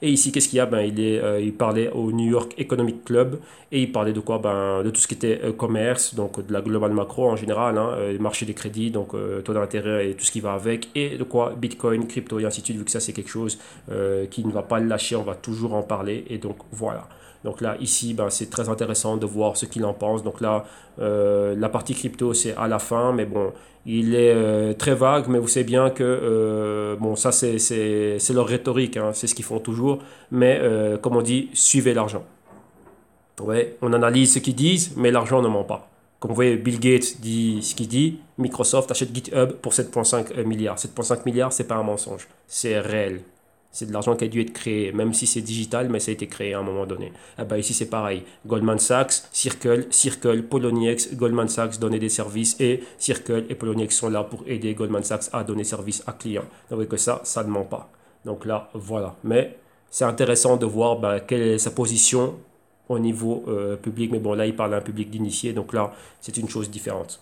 et ici, qu'est-ce qu'il y a ben, il, est, euh, il parlait au New York Economic Club et il parlait de quoi ben, De tout ce qui était euh, commerce, donc de la global macro en général, hein, euh, marché des crédits, donc taux d'intérêt et tout ce qui va avec, et de quoi Bitcoin, crypto et ainsi de suite, vu que ça c'est quelque chose qui ne va pas lâcher, on va toujours en parler. Et donc voilà. Donc là, ici, ben, c'est très intéressant de voir ce qu'il en pense. Donc là, euh, la partie crypto, c'est à la fin, mais bon, il est euh, très vague, mais vous savez bien que, euh, bon, ça, c'est leur rhétorique, hein. c'est ce qu'ils font toujours, mais comme on dit, suivez l'argent. Ouais, on analyse ce qu'ils disent, mais l'argent ne ment pas. Comme vous voyez, Bill Gates dit ce qu'il dit, Microsoft achète GitHub pour 7,5 milliards. 7,5 milliards, c'est pas un mensonge, c'est réel. C'est de l'argent qui a dû être créé, même si c'est digital, mais ça a été créé à un moment donné. Ah bah, ici, c'est pareil. Goldman Sachs, Circle, Circle, Poloniex, Goldman Sachs donnait des services et Circle et Poloniex sont là pour aider Goldman Sachs à donner service à clients. voyez que ça, ça ne ment pas. Donc là, voilà. Mais c'est intéressant de voir bah, quelle est sa position au niveau euh, public. Mais bon, là, il parle à un public d'initié, donc là, c'est une chose différente.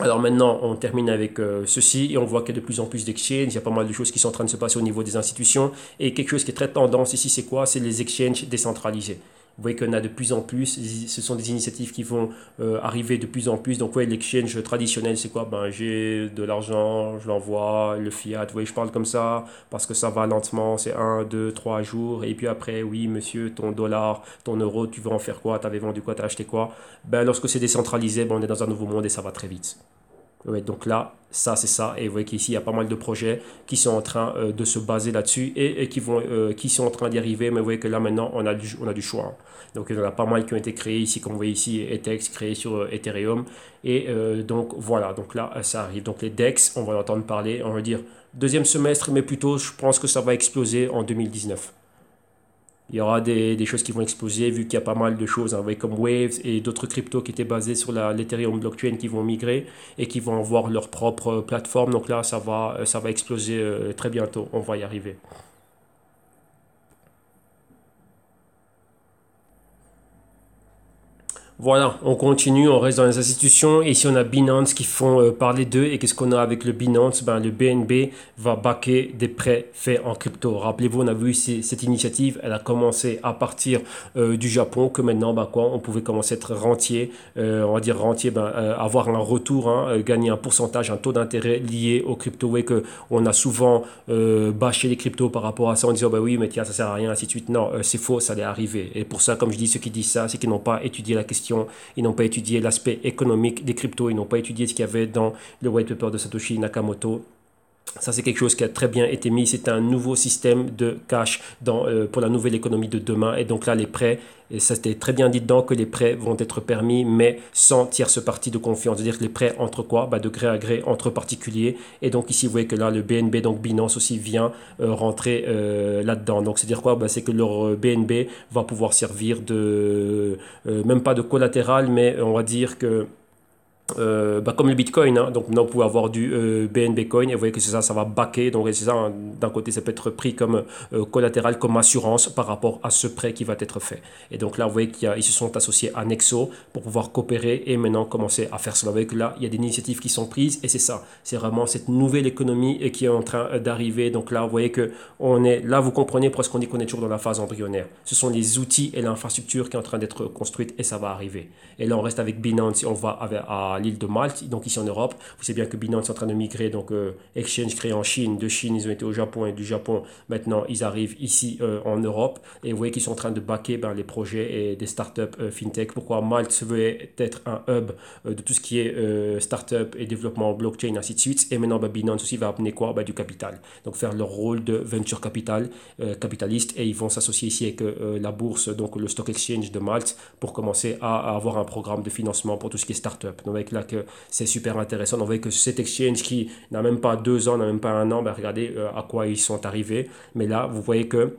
Alors maintenant, on termine avec euh, ceci et on voit qu'il y a de plus en plus d'exchanges, il y a pas mal de choses qui sont en train de se passer au niveau des institutions et quelque chose qui est très tendance ici, c'est quoi C'est les exchanges décentralisés. Vous voyez qu'on a de plus en plus, ce sont des initiatives qui vont euh, arriver de plus en plus. Donc, ouais, l'exchange traditionnel, c'est quoi Ben, j'ai de l'argent, je l'envoie, le fiat, vous voyez, je parle comme ça, parce que ça va lentement, c'est un, deux, 3 jours. Et puis après, oui, monsieur, ton dollar, ton euro, tu veux en faire quoi Tu avais vendu quoi T'as acheté quoi Ben, lorsque c'est décentralisé, ben, on est dans un nouveau monde et ça va très vite. Ouais, donc là, ça c'est ça. Et vous voyez qu'ici, il y a pas mal de projets qui sont en train euh, de se baser là-dessus et, qui, vont, euh, qui sont en train d'y arriver. Mais vous voyez que là maintenant, on a du, on a du choix. Donc il y en a pas mal qui ont été créés ici, comme vous voyez ici, ETEX créé sur euh, Ethereum. Et donc voilà, donc là, ça arrive. Donc les DEX, on va en entendre parler, on va dire deuxième semestre, mais plutôt, je pense que ça va exploser en 2019. Il y aura des, choses qui vont exploser vu qu'il y a pas mal de choses, avec comme Waves et d'autres cryptos qui étaient basés sur l'Ethereum blockchain qui vont migrer et qui vont avoir leur propre plateforme. Donc là, ça va, euh, ça va exploser euh, très bientôt. On va y arriver. Voilà, on continue, on reste dans les institutions. Ici, on a Binance qui font euh, parler d'eux. Et qu'est-ce qu'on a avec le Binance ben, Le BNB va baquer des prêts faits en crypto. Rappelez-vous, on a vu cette initiative, elle a commencé à partir euh, du Japon, que maintenant, ben, quoi, on pouvait commencer à être rentier. Euh, on va dire rentier, ben, avoir un retour, hein, gagner un pourcentage, un taux d'intérêt lié aux crypto. et voyez qu'on a souvent bâché les cryptos par rapport à ça en disant, bah oui, mais tiens, ça sert à rien, ainsi de suite. Non, c'est faux, ça allait arriver. Et pour ça, comme je dis, ceux qui disent ça, c'est qu'ils n'ont pas étudié la question ils n'ont pas étudié l'aspect économique des cryptos, ils n'ont pas étudié ce qu'il y avait dans le white paper de Satoshi Nakamoto ça, c'est quelque chose qui a très bien été mis. C'est un nouveau système de cash dans, euh, pour la nouvelle économie de demain. Et donc là, les prêts, ça c'était très bien dit dedans, que les prêts vont être permis, mais sans tierce partie de confiance. C'est-à-dire que les prêts entre quoi bah, De gré à gré, entre particuliers. Et donc ici, vous voyez que là, le BNB, donc Binance aussi, vient euh, rentrer euh, là-dedans. Donc c'est-à-dire quoi bah, C'est que leur BNB va pouvoir servir de, même pas de collatéral, mais on va dire que... Euh, bah comme le Bitcoin, hein. donc maintenant vous pouvez avoir du BNB euh, Coin et vous voyez que c'est ça, ça va baquer. Donc c'est ça, hein. d'un côté, ça peut être pris comme euh, collatéral, comme assurance par rapport à ce prêt qui va être fait. Et donc là, vous voyez qu'ils se sont associés à Nexo pour pouvoir coopérer et maintenant commencer à faire cela. Vous voyez que là, il y a des initiatives qui sont prises et c'est ça, c'est vraiment cette nouvelle économie qui est en train d'arriver. Donc là, vous voyez que on est là, vous comprenez pourquoi qu'on dit qu'on est toujours dans la phase embryonnaire. Ce sont les outils et l'infrastructure qui est en train d'être construite et ça va arriver. Et là, on reste avec Binance on va à l'île de Malte, donc ici en Europe. Vous savez bien que Binance est en train de migrer, donc euh, Exchange créé en Chine, de Chine ils ont été au Japon et du Japon maintenant ils arrivent ici euh, en Europe et vous voyez qu'ils sont en train de baquer ben, les projets et des startups euh, fintech. Pourquoi Malte veut être un hub de tout ce qui est startup et développement blockchain, ainsi de suite. Et maintenant ben, Binance aussi va amener quoi ben, Du capital. Donc faire leur rôle de venture capital, capitaliste et ils vont s'associer ici avec la bourse, donc le Stock Exchange de Malte pour commencer à, avoir un programme de financement pour tout ce qui est startup. Donc, là que c'est super intéressant. On voit que cet exchange qui n'a même pas deux ans, n'a même pas un an, ben regardez euh, à quoi ils sont arrivés. Mais là, vous voyez que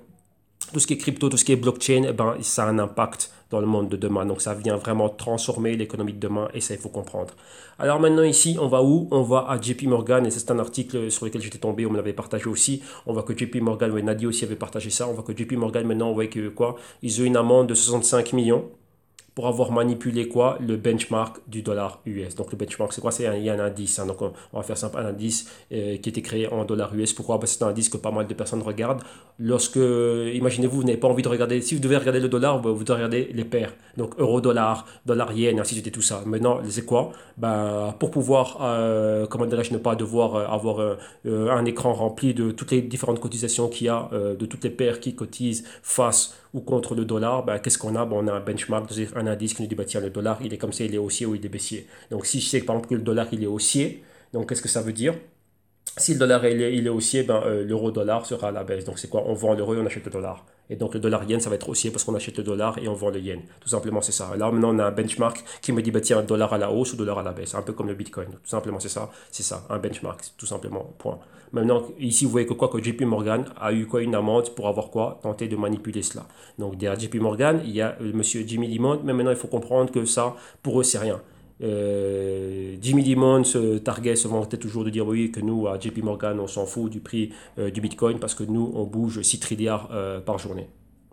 tout ce qui est crypto, tout ce qui est blockchain, ben, ça a un impact dans le monde de demain. Donc ça vient vraiment transformer l'économie de demain et ça, il faut comprendre. Alors maintenant ici, on va où On va à JP Morgan et c'est un article sur lequel j'étais tombé, on me l'avait partagé aussi. On voit que JP Morgan, ou Nadia aussi avait partagé ça. On voit que JP Morgan maintenant, on voit que quoi Ils ont une amende de 65 millions pour avoir manipulé quoi Le benchmark du dollar US. Donc le benchmark, c'est quoi C'est un, un indice. Hein. Donc on, va faire simple, un indice euh, qui était créé en dollar US. Pourquoi Parce que c'est un indice que pas mal de personnes regardent. Lorsque, imaginez-vous, vous, n'avez pas envie de regarder, si vous devez regarder le dollar, bah, vous devez regarder les paires. Donc euro-dollar, dollar-yen, ainsi de tout ça. Maintenant, c'est quoi bah, Pour pouvoir, euh, comment dirais-je, ne pas devoir euh, avoir un écran rempli de toutes les différentes cotisations qu'il y a, de toutes les paires qui cotisent face ou contre le dollar, bah, qu'est-ce qu'on a bah, On a un benchmark, un indice qui nous dit, bah, tiens, le dollar, il est comme ça, il est haussier ou il est baissier. Donc si je sais par exemple que le dollar, il est haussier, donc qu'est-ce que ça veut dire si le dollar il est, il est haussier, ben, euh, l'euro-dollar sera à la baisse. Donc c'est quoi On vend l'euro et on achète le dollar. Et donc le dollar-yen, ça va être haussier parce qu'on achète le dollar et on vend le yen. Tout simplement, c'est ça. Là, maintenant, on a un benchmark qui me dit, bah, tiens, dollar à la hausse ou dollar à la baisse. Un peu comme le bitcoin. Tout simplement, c'est ça. C'est ça, un benchmark, tout simplement, point. Maintenant, ici, vous voyez que quoi que JP Morgan a eu quoi une amende pour avoir quoi tenté de manipuler cela. Donc derrière JP Morgan, il y a euh, monsieur Jimmy Dimon, mais maintenant il faut comprendre que ça, pour eux, c'est rien. Euh, Jimmy Dimon se targuait, se vantait toujours de dire oui que nous à JP Morgan on s'en fout du prix euh, du Bitcoin parce que nous on bouge 6 trilliards par journée.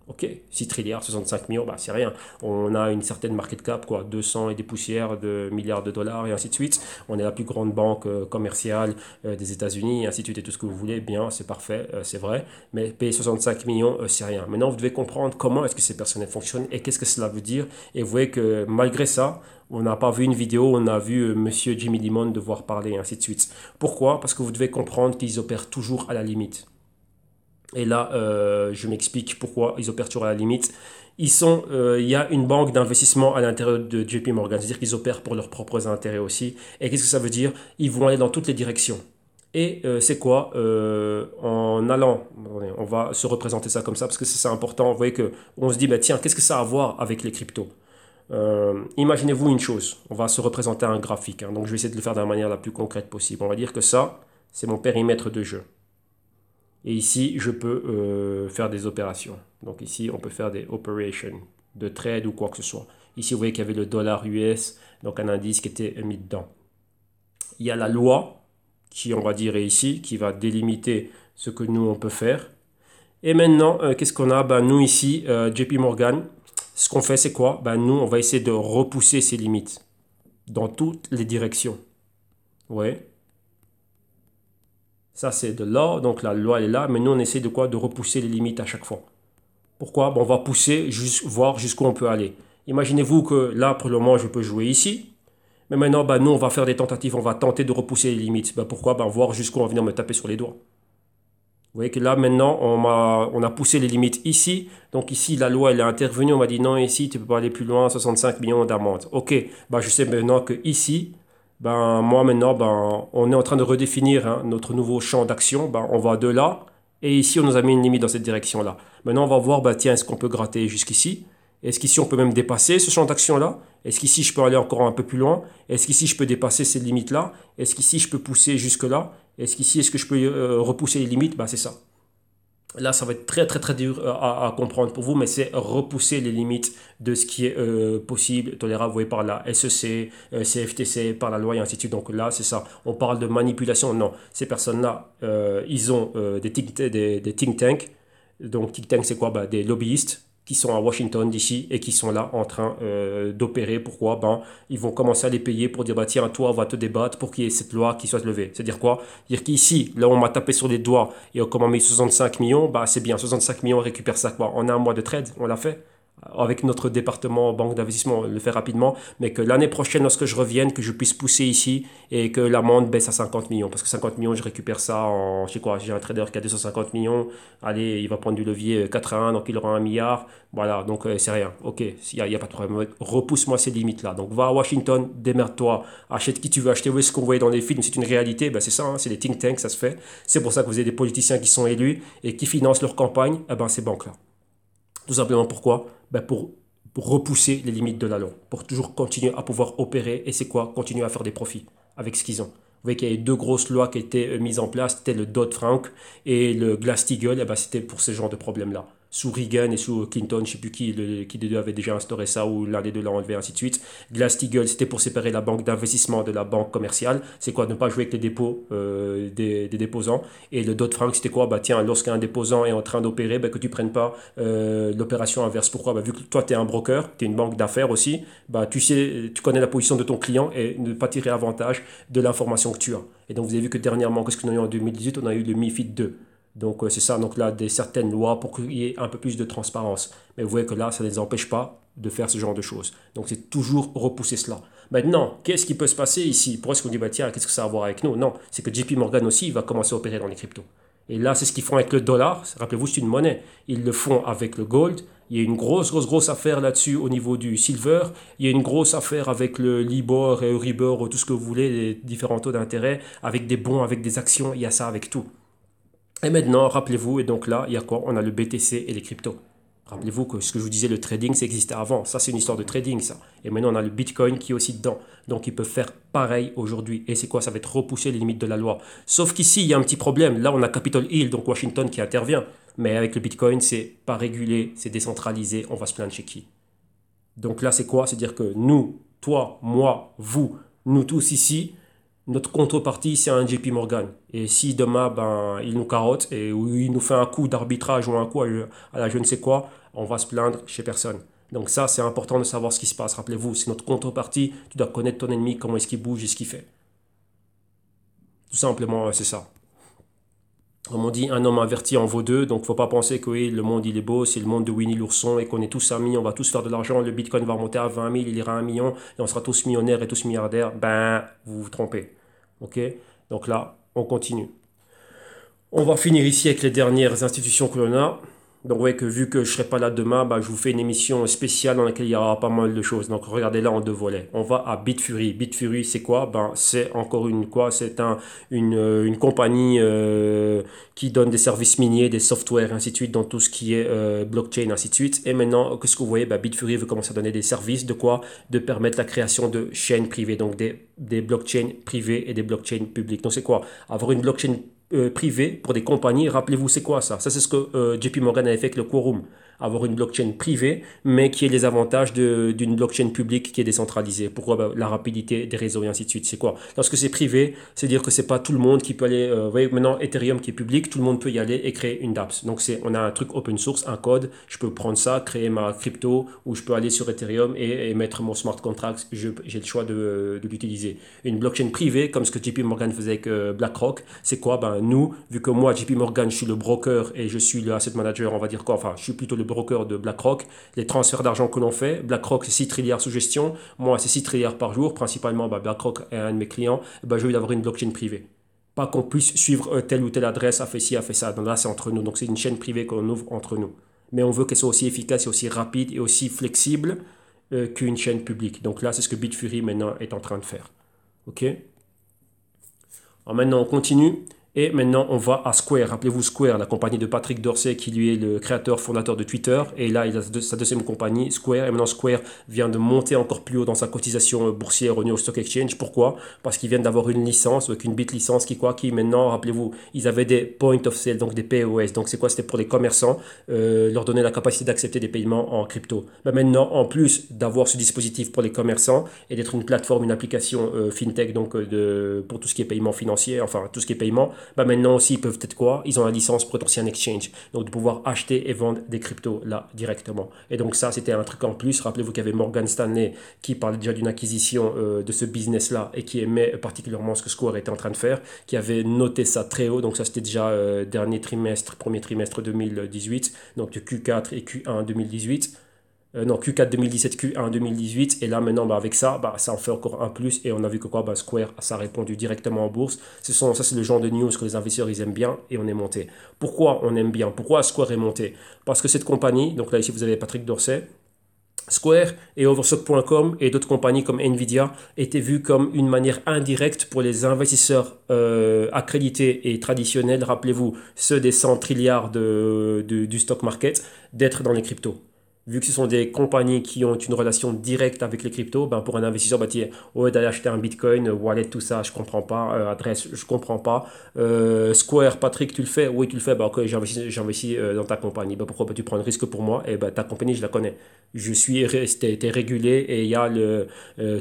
Ok, 6 trilliards, 65 millions, bah, c'est rien. On a une certaine market cap, quoi, 200 et des poussières de milliards de dollars et ainsi de suite. On est la plus grande banque euh, commerciale euh, des États-Unis, et ainsi de suite, et tout ce que vous voulez. Bien, c'est parfait, euh, c'est vrai. Mais payer 65 millions, c'est rien. Maintenant, vous devez comprendre comment est-ce que ces personnels fonctionnent et qu'est-ce que cela veut dire. Et vous voyez que malgré ça, on n'a pas vu une vidéo, on a vu Monsieur Jimmy Limon devoir parler, et ainsi de suite. Pourquoi Parce que vous devez comprendre qu'ils opèrent toujours à la limite. Et là, euh, je m'explique pourquoi ils toujours à la limite. Ils sont, euh, il y a une banque d'investissement à l'intérieur de JP Morgan, c'est-à-dire qu'ils opèrent pour leurs propres intérêts aussi. Et qu'est-ce que ça veut dire Ils vont aller dans toutes les directions. Et euh, c'est quoi En allant, on va se représenter ça comme ça parce que c'est important. Vous voyez que on se dit, bah, tiens, qu'est-ce que ça a à voir avec les cryptos Imaginez-vous une chose. On va se représenter un graphique. Hein. donc je vais essayer de le faire de la manière la plus concrète possible. On va dire que ça, c'est mon périmètre de jeu. Et ici, je peux euh, faire des opérations. Donc ici, on peut faire des operations de trade ou quoi que ce soit. Ici, vous voyez qu'il y avait le dollar US, donc un indice qui était mis dedans. Il y a la loi qui, on va dire, ici, qui va délimiter ce que nous, on peut faire. Et maintenant, euh, qu'est-ce qu'on a ben, Nous, ici, euh, JP Morgan, ce qu'on fait, c'est quoi ben, Nous, on va essayer de repousser ces limites dans toutes les directions. Ouais. Ça, c'est de là, donc la loi est là, mais nous, on essaie de quoi De repousser les limites à chaque fois. Pourquoi On va pousser, juste, voir jusqu'où on peut aller. Imaginez-vous que là, pour le moment, je peux jouer ici, mais maintenant, bah, nous, on va faire des tentatives, on va tenter de repousser les limites. Bah, pourquoi bah, Voir jusqu'où on va venir me taper sur les doigts. Vous voyez que là, maintenant, on a, on a poussé les limites ici. Donc ici, la loi, elle est intervenue. On m'a dit non, ici, tu ne peux pas aller plus loin, 65 millions d'amende. Ok, bah, je sais maintenant que ici, ben, moi maintenant, ben, on est en train de redéfinir hein, notre nouveau champ d'action. Ben, on va de là, et ici, on nous a mis une limite dans cette direction-là. Maintenant, on va voir, ben, tiens, est-ce qu'on peut gratter jusqu'ici Est-ce qu'ici, on peut même dépasser ce champ d'action-là Est-ce qu'ici, je peux aller encore un peu plus loin Est-ce qu'ici, je peux dépasser ces limites-là Est-ce qu'ici, je peux pousser jusque-là Est-ce qu'ici, est-ce que je peux euh, repousser les limites ben, C'est ça. Là, ça va être très très très dur euh, à, comprendre pour vous, mais c'est repousser les limites de ce qui est euh, possible, tolérable, par la SEC, CFTC, euh, par la loi et ainsi de suite. Donc là, c'est ça. On parle de manipulation. Non, ces personnes-là, ils ont des, think, des, des think tanks. Donc, think tanks, c'est quoi bah, Des lobbyistes qui sont à Washington d'ici et qui sont là en train euh, d'opérer. Pourquoi ben, Ils vont commencer à les payer pour dire bah, tiens, toi, on va te débattre pour qu'il y ait cette loi qui soit levée. C'est-à-dire quoi Dire qu'ici, là, on m'a tapé sur les doigts et on m'a mis 65 millions, bah, c'est bien, 65 millions, on récupère ça. Quoi. on a un mois de trade, on l'a fait avec notre département banque d'investissement, le faire rapidement, mais que l'année prochaine, lorsque je revienne, que je puisse pousser ici et que l'amende baisse à 50 millions. Parce que 50 millions, je récupère ça en, je sais quoi, j'ai un trader qui a 250 millions, allez, il va prendre du levier 4 à 1, donc il aura un milliard, voilà, donc euh, c'est rien, ok, il n'y a, pas de problème, repousse-moi ces limites-là. Donc va à Washington, démerde-toi, achète qui tu veux acheter, ce qu'on voyait dans les films, c'est une réalité, ben, c'est ça, hein, c'est des think tanks, ça se fait. C'est pour ça que vous avez des politiciens qui sont élus et qui financent leur campagne, eh ben, ces banques-là. Tout simplement pourquoi ben pour, repousser les limites de la loi, pour toujours continuer à pouvoir opérer. Et c'est quoi Continuer à faire des profits avec ce qu'ils ont. Vous voyez qu'il y avait deux grosses lois qui étaient euh, mises en place, c'était le Dodd-Frank et le Glass-Steagall, et eh ben c'était pour ce genre de problème-là sous Reagan et sous Clinton, je ne sais plus qui, qui des deux avait déjà instauré ça ou l'un des deux l'a enlevé, ainsi de suite. Glass-Steagall, c'était pour séparer la banque d'investissement de la banque commerciale. C'est quoi Ne pas jouer avec les dépôts euh, des, des, déposants. Et le Dodd-Frank, c'était quoi Bah tiens, lorsqu'un déposant est en train d'opérer, bah, que tu prennes pas euh, l'opération inverse. Pourquoi bah, Vu que toi, tu es un broker, tu es une banque d'affaires aussi, bah, tu sais, tu connais la position de ton client et ne pas tirer avantage de l'information que tu as. Et donc, vous avez vu que dernièrement, qu'est-ce qu'on a eu en 2018 On a eu le MIFID 2. Donc euh, c'est ça, donc là, des certaines lois pour qu'il y ait un peu plus de transparence. Mais vous voyez que là, ça ne les empêche pas de faire ce genre de choses. Donc c'est toujours repousser cela. Maintenant, qu'est-ce qui peut se passer ici Pourquoi est-ce qu'on dit, bah tiens, qu'est-ce que ça a à voir avec nous Non, c'est que JP Morgan aussi va commencer à opérer dans les cryptos. Et là, c'est ce qu'ils font avec le dollar. Rappelez-vous, c'est une monnaie. Ils le font avec le gold. Il y a une grosse, grosse, grosse affaire là-dessus au niveau du silver. Il y a une grosse affaire avec le Libor et Euribor, tout ce que vous voulez, les différents taux d'intérêt, avec des bons, avec des actions. Il y a ça avec tout. Et maintenant, rappelez-vous, et donc là, il y a quoi On a le BTC et les cryptos. Rappelez-vous que ce que je vous disais, le trading, ça existait avant. Ça, c'est une histoire de trading, ça. Et maintenant, on a le Bitcoin qui est aussi dedans. Donc, il peut faire pareil aujourd'hui. Et c'est quoi Ça va être repousser les limites de la loi. Sauf qu'ici, il y a un petit problème. Là, on a Capitol Hill, donc Washington, qui intervient. Mais avec le Bitcoin, c'est pas régulé, c'est décentralisé. On va se plaindre chez qui Donc là, c'est quoi C'est-à-dire que nous, toi, moi, vous, nous tous ici, notre contrepartie, c'est un JP Morgan. Et si demain, ben, il nous carotte et ou il nous fait un coup d'arbitrage ou un coup à, la je ne sais quoi, on va se plaindre chez personne. Donc ça, c'est important de savoir ce qui se passe. Rappelez-vous, c'est notre contrepartie. Tu dois connaître ton ennemi, comment est-ce qu'il bouge et ce qu'il fait. Tout simplement, c'est ça. Comme on dit, un homme averti en vaut deux, donc faut pas penser que oui, le monde il est beau, c'est le monde de Winnie l'ourson et qu'on est tous amis, on va tous faire de l'argent, le bitcoin va remonter à 20 000, il ira à 1 million et on sera tous millionnaires et tous milliardaires. Ben, vous vous trompez. Ok Donc là, on continue. On va finir ici avec les dernières institutions que l'on a. Donc vous voyez que vu que je ne serai pas là demain, bah, je vous fais une émission spéciale dans laquelle il y aura pas mal de choses. Donc regardez là en deux volets. On va à Bitfury. Bitfury c'est quoi Ben c'est encore une quoi C'est un une, euh, compagnie euh, qui donne des services miniers, des softwares, ainsi de suite, dans tout ce qui est euh, blockchain, ainsi de suite. Et maintenant, qu'est-ce que vous voyez ben, Bitfury veut commencer à donner des services de quoi De permettre la création de chaînes privées, donc des des blockchains privées et des blockchains publiques. Donc c'est quoi Avoir une blockchain euh, privé pour des compagnies. Rappelez-vous, c'est quoi ça Ça, c'est ce que euh, JP Morgan avait fait avec le quorum avoir une blockchain privée, mais qui ait les avantages d'une blockchain publique qui est décentralisée. Pourquoi bah, La rapidité des réseaux et ainsi de suite. C'est quoi Lorsque c'est privé, c'est dire que c'est pas tout le monde qui peut aller. Euh, vous voyez, maintenant Ethereum qui est public, tout le monde peut y aller et créer une DApps. Donc c'est, on a un truc open source, un code. Je peux prendre ça, créer ma crypto, ou je peux aller sur Ethereum et, mettre mon smart contract. j'ai le choix de, de l'utiliser. Une blockchain privée, comme ce que JP Morgan faisait avec euh, BlackRock, c'est quoi Ben nous, vu que moi JP Morgan, je suis le broker et je suis le asset manager, on va dire quoi Enfin, je suis plutôt le broker de BlackRock, les transferts d'argent que l'on fait. BlackRock, c'est 6 trilliards sous gestion. Moi, c'est 6 trilliards par jour. Principalement, bah, BlackRock est un de mes clients. Eh ben, je veux d'avoir une blockchain privée. Pas qu'on puisse suivre telle ou telle adresse, a fait ci, a fait ça. là, c'est entre nous. Donc c'est une chaîne privée qu'on ouvre entre nous. Mais on veut qu'elle soit aussi efficace et aussi rapide et aussi flexible euh, qu'une chaîne publique. Donc là, c'est ce que Bitfury maintenant est en train de faire. OK Alors maintenant, on continue. Et maintenant, on va à Square. Rappelez-vous Square, la compagnie de Patrick Dorsey, qui lui est le créateur, fondateur de Twitter. Et là, il a sa deuxième compagnie, Square. Et maintenant, Square vient de monter encore plus haut dans sa cotisation euh, boursière au New York Stock Exchange. Pourquoi Parce qu'ils viennent d'avoir une licence, une bit licence, qui quoi, qui maintenant, rappelez-vous, ils avaient des point of sale, donc des POS. Donc c'est quoi C'était pour les commerçants, euh, leur donner la capacité d'accepter des paiements en crypto. Mais maintenant, en plus d'avoir ce dispositif pour les commerçants et d'être une plateforme, une application euh, fintech, donc de, pour tout ce qui est paiement financier, enfin tout ce qui est paiement, bah, maintenant aussi, ils peuvent être quoi Ils ont la licence un Exchange. Donc, de pouvoir acheter et vendre des cryptos là directement. Et donc, ça, c'était un truc en plus. Rappelez-vous qu'il y avait Morgan Stanley qui parlait déjà d'une acquisition euh, de ce business-là et qui aimait euh, particulièrement ce que Square était en train de faire, qui avait noté ça très haut. Donc, ça, c'était déjà euh, dernier trimestre, premier trimestre 2018, donc du Q4 et Q1 2018. Euh, non, Q4 2017, Q1 2018. Et là, maintenant, bah, avec ça, bah, ça en fait encore un plus. Et on a vu que quoi bah, Square, ça a répondu directement en bourse. Ce sont, ça, c'est le genre de news que les investisseurs, ils aiment bien et on est monté. Pourquoi on aime bien Pourquoi Square est monté Parce que cette compagnie, donc là, ici, vous avez Patrick Dorset, Square et Overstock.com et d'autres compagnies comme Nvidia étaient vues comme une manière indirecte pour les investisseurs euh, accrédités et traditionnels, rappelez-vous, ceux des 100 trilliards de, du stock market, d'être dans les cryptos vu que ce sont des compagnies qui ont une relation directe avec les cryptos, ben pour un investisseur, bah, tiens, d'aller acheter un bitcoin, euh, wallet, tout ça, je comprends pas, euh, adresse, je comprends pas. Euh, Square, Patrick, tu le fais, oui, tu le fais, ben, ok, j'investis, dans ta compagnie. Ben, pourquoi tu prends un risque pour moi Et eh ben ta compagnie, je la connais. Je suis resté, régulé et il y a le,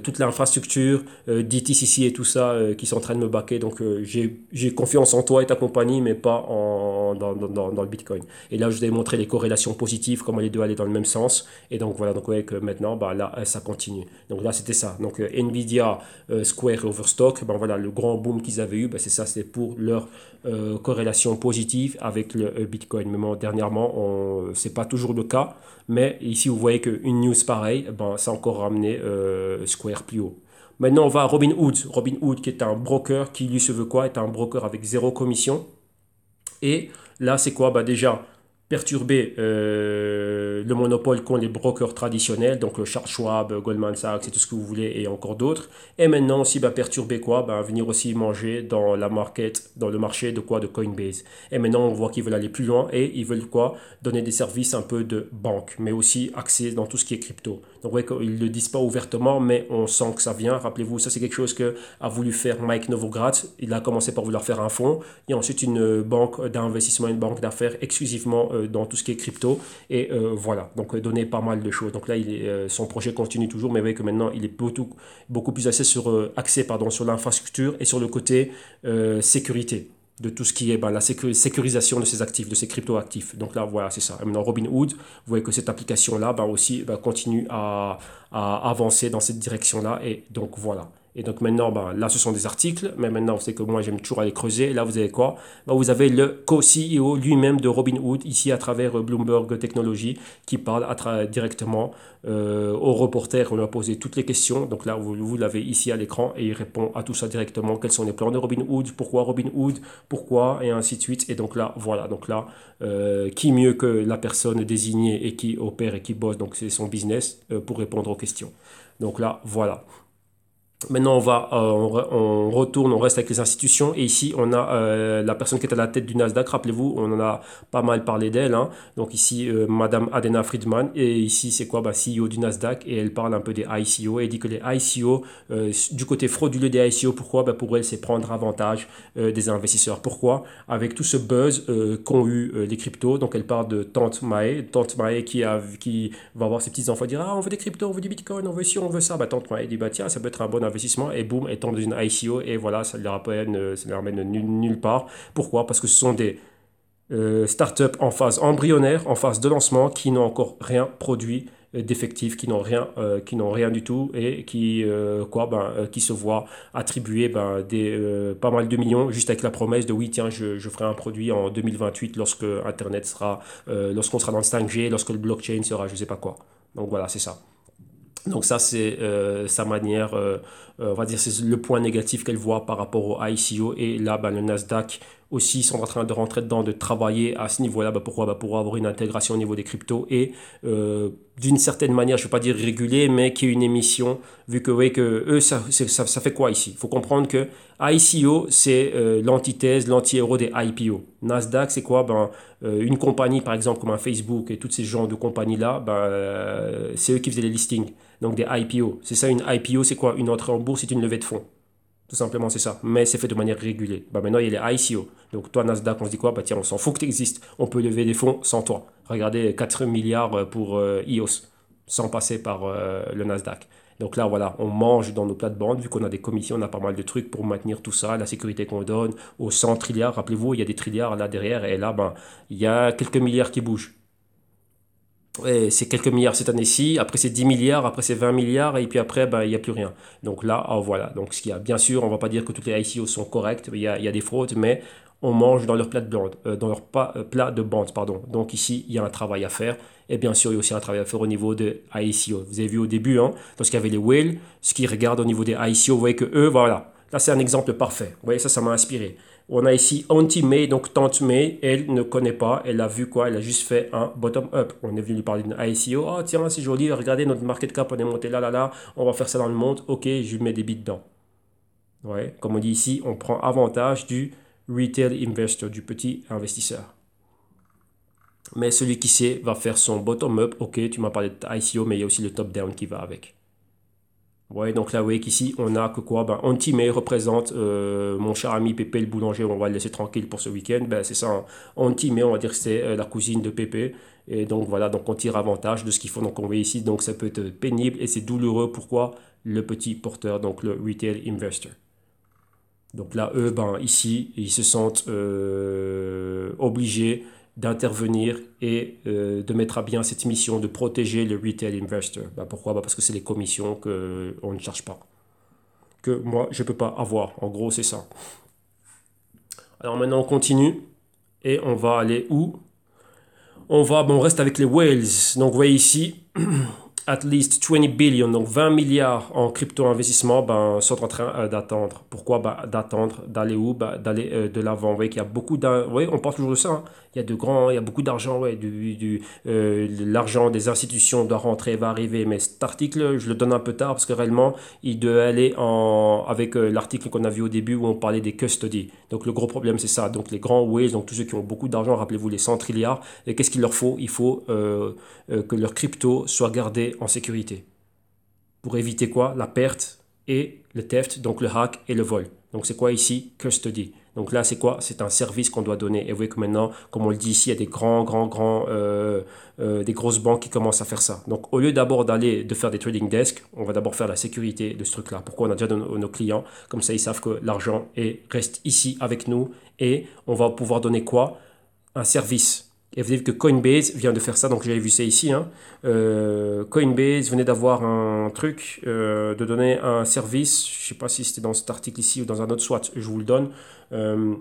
toute l'infrastructure, DTCC et tout ça qui sont en train de me baquer. Donc, j'ai, j'ai confiance en toi et ta compagnie, mais pas en, dans, dans, dans, le bitcoin. Et là, je vous ai montré les corrélations positives, comment les deux allaient dans le même sens. Et donc voilà, donc voyez que maintenant, bah, là, euh, ça continue. Donc là, c'était ça. Donc euh, Nvidia, euh, Square Overstock, ben voilà, le grand boom qu'ils avaient eu, ben, c'est ça, c'est pour leur corrélation positive avec le Bitcoin. Mais dernièrement, on, c'est pas toujours le cas. Mais ici, vous voyez que une news pareil ben, ça encore ramené Square plus haut. Maintenant, on va à robin hood qui est un broker qui, lui, se veut quoi Est un broker avec zéro commission. Et là, c'est quoi bah Déjà, perturber euh, le monopole qu'ont les brokers traditionnels, donc le Charles Schwab, Goldman Sachs et tout ce que vous voulez et encore d'autres. Et maintenant aussi, perturber quoi ben, Venir aussi manger dans la market, dans le marché de quoi De Coinbase. Et maintenant, on voit qu'ils veulent aller plus loin et ils veulent quoi Donner des services un peu de banque, mais aussi accès dans tout ce qui est crypto. Donc ouais, ils le disent pas ouvertement, mais on sent que ça vient. Rappelez-vous, ça c'est quelque chose qu'a voulu faire Mike Novogratz. Il a commencé par vouloir faire un fonds et ensuite une banque d'investissement, une banque d'affaires exclusivement euh, dans tout ce qui est crypto. Et euh, voilà, donc euh, donner pas mal de choses. Donc là, son projet continue toujours, mais vous voyez que maintenant il est beaucoup, plus axé sur, l'infrastructure et sur le côté sécurité de tout ce qui est ben, la sécurisation de ces actifs, de ces crypto-actifs. Donc là, voilà, c'est ça. Et maintenant, Robinhood, vous voyez que cette application-là ben, aussi ben, continue à, à avancer dans cette direction-là. Et donc voilà. Et donc maintenant, ben, là, ce sont des articles, mais maintenant, c'est que moi, j'aime toujours aller creuser. Là, vous avez quoi ben, Vous avez le co-CEO lui-même de Robin Robinhood, ici à travers euh, Bloomberg Technology, qui parle directement euh, aux reporters. On lui a posé toutes les questions. Donc là, vous, l'avez ici à l'écran et il répond à tout ça directement. Quels sont les plans de Robin Robinhood Pourquoi Robin Robinhood Pourquoi Et ainsi de suite. Et donc là, voilà. Donc là, euh, qui mieux que la personne désignée et qui opère et qui bosse, donc c'est son business, pour répondre aux questions. Donc là, voilà. Maintenant, on va, euh, on, retourne, on reste avec les institutions. Et ici, on a euh, la personne qui est à la tête du Nasdaq. Rappelez-vous, on en a pas mal parlé d'elle. Hein. Donc ici, euh, Madame Adena Friedman. Et ici, c'est quoi bah, CEO du Nasdaq. Et elle parle un peu des ICO. Et elle dit que les ICO, du côté frauduleux des ICO, pourquoi bah, Pour elle, c'est prendre avantage des investisseurs. Pourquoi Avec tout ce buzz qu'ont eu les cryptos. Donc elle parle de Tante Mae. Tante Mae qui, a, qui va avoir ses petits enfants dire «Ah, on veut des cryptos, on veut du bitcoin, on veut ci, on veut ça. Bah, Tante Mae dit Bah tiens, ça peut être un bon et boum, étant dans une ICO et voilà, ça ne les ramène, euh, ça nulle, part. Pourquoi Parce que ce sont des euh, startups en phase embryonnaire, en phase de lancement, qui n'ont encore rien produit euh, d'effectifs qui n'ont rien qui n'ont rien du tout et qui quoi ben qui se voient attribuer ben, des pas mal de millions juste avec la promesse de oui tiens je, ferai un produit en 2028 lorsque internet sera lorsqu'on sera dans le 5G lorsque le blockchain sera je sais pas quoi donc voilà c'est ça donc ça, c'est euh, sa manière, euh, euh, on va dire, c'est le point négatif qu'elle voit par rapport au ICO. Et là, ben, le Nasdaq aussi sont en train de rentrer dedans, de travailler à ce niveau-là. Bah, pourquoi bah, Pour avoir une intégration au niveau des cryptos et euh, d'une certaine manière, je ne vais pas dire réguler mais qui est une émission, vu que, que eux, ça, ça, fait quoi ici Il faut comprendre que ICO, c'est euh, l'antithèse, l'anti-héros des IPO. Nasdaq, c'est quoi ben, euh, Une compagnie, par exemple, comme un Facebook et toutes ces genres de compagnies-là, ben, c'est eux qui faisaient les listings, donc des IPO. C'est ça une IPO, c'est quoi Une entrée en bourse, c'est une levée de fonds. Tout simplement, c'est ça. Mais c'est fait de manière régulée. Bah, maintenant, il y a les ICO. Donc, toi, Nasdaq, on se dit quoi Bah, tiens, on s'en fout que tu existes. On peut lever des fonds sans toi. Regardez, 4 milliards euh, pour euh, IOS, sans passer par euh, le Nasdaq. Donc là, voilà, on mange dans nos plates-bandes, vu qu'on a des commissions, on a pas mal de trucs pour maintenir tout ça, la sécurité qu'on donne, aux 100 trilliards. Rappelez-vous, il y a des trilliards là derrière, et là, ben, il y a quelques milliards qui bougent c'est quelques milliards cette année-ci, après c'est 10 milliards, après c'est 20 milliards, et puis après, bah, il n'y a plus rien. Donc là, oh, voilà. Donc ce qu'il y a, bien sûr, on ne va pas dire que toutes les ICO sont correctes, il y a, y a des fraudes, mais on mange dans leur plat de bande, euh, dans leur euh, plat de bande, pardon. Donc ici, il y a un travail à faire. Et bien sûr, il y a aussi un travail à faire au niveau de ICO. Vous avez vu au début, hein, qu'il y avait les whales, ce qu'ils regardent au niveau des ICO, vous voyez que eux, voilà. Là, c'est un exemple parfait. Vous voyez, ça, ça m'a inspiré. On a ici anti-May, donc tante May, elle ne connaît pas, elle a vu quoi, elle a juste fait un bottom-up. On est venu lui parler d'une ICO, oh, ah, tiens, c'est joli, regardez notre market cap, on est monté là, là, là, on va faire ça dans le monde, ok, je mets des bits dedans. Ouais, comme on dit ici, on prend avantage du retail investor, du petit investisseur. Mais celui qui sait va faire son bottom-up, ok, tu m'as parlé d'ICO, mais il y a aussi le top-down qui va avec. Ouais, donc là, vous voyez qu'ici, on a que quoi ben, Antimé représente euh, mon cher ami Pépé le boulanger, on va le laisser tranquille pour ce week-end. Ben, c'est ça, hein. anti on va dire que c'est euh, la cousine de Pépé. Et donc voilà, donc on tire avantage de ce qu'il faut. Donc on voit ici, donc ça peut être pénible et c'est douloureux. Pourquoi Le petit porteur, donc le retail investor. Donc là, eux, ben, ici, ils se sentent euh, obligés d'intervenir et euh, de mettre à bien cette mission de protéger le retail investor. Bah, pourquoi bah, Parce que c'est les commissions qu'on ne charge pas, que moi je ne peux pas avoir. En gros, c'est ça. Alors maintenant, on continue et on va aller où On va, bon, on reste avec les whales. Donc, vous voyez ici, <clears throat> at least 20 billion, donc 20 milliards en crypto-investissement, ben, sont en train euh, d'attendre. Pourquoi ben, D'attendre, d'aller où ben, D'aller euh, de l'avant. Vous voyez qu'il y a beaucoup on parle toujours de ça. Hein. Il y a de grands, il y a beaucoup d'argent, ouais, du, euh, l'argent des institutions doit rentrer, va arriver. Mais cet article, je le donne un peu tard parce que réellement, il doit aller en, avec l'article qu'on a vu au début où on parlait des custody. Donc le gros problème, c'est ça. Donc les grands whales, donc tous ceux qui ont beaucoup d'argent, rappelez-vous les 100 trilliards, et qu'est-ce qu'il leur faut Il faut que leur crypto soit en en sécurité. Pour éviter quoi La perte et le theft, donc le hack et le vol. Donc c'est quoi ici Custody. Donc là, c'est quoi C'est un service qu'on doit donner. Et vous voyez que maintenant, comme on le dit ici, il y a des grands, grands, grands, euh, euh, des grosses banques qui commencent à faire ça. Donc au lieu d'abord d'aller de faire des trading desk on va d'abord faire la sécurité de ce truc-là. Pourquoi on a déjà de nos, clients Comme ça, ils savent que l'argent reste ici avec nous et on va pouvoir donner quoi Un service et vous avez que Coinbase vient de faire ça, donc j'avais vu ça ici. Hein. Euh, Coinbase venait d'avoir un truc, euh, de donner un service, je ne sais pas si c'était dans cet article ici ou dans un autre, soit je vous le donne. Euh,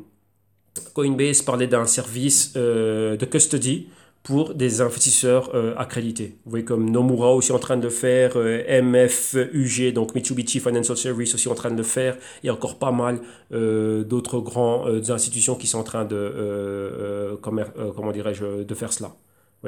Coinbase parlait d'un service de custody pour des investisseurs euh, accrédités. Vous voyez comme Nomura aussi en train de faire, euh, MFUG, donc Mitsubishi Financial Service aussi en train de faire, et encore pas mal euh, d'autres grandes institutions qui sont en train de, comment dirais-je, de faire cela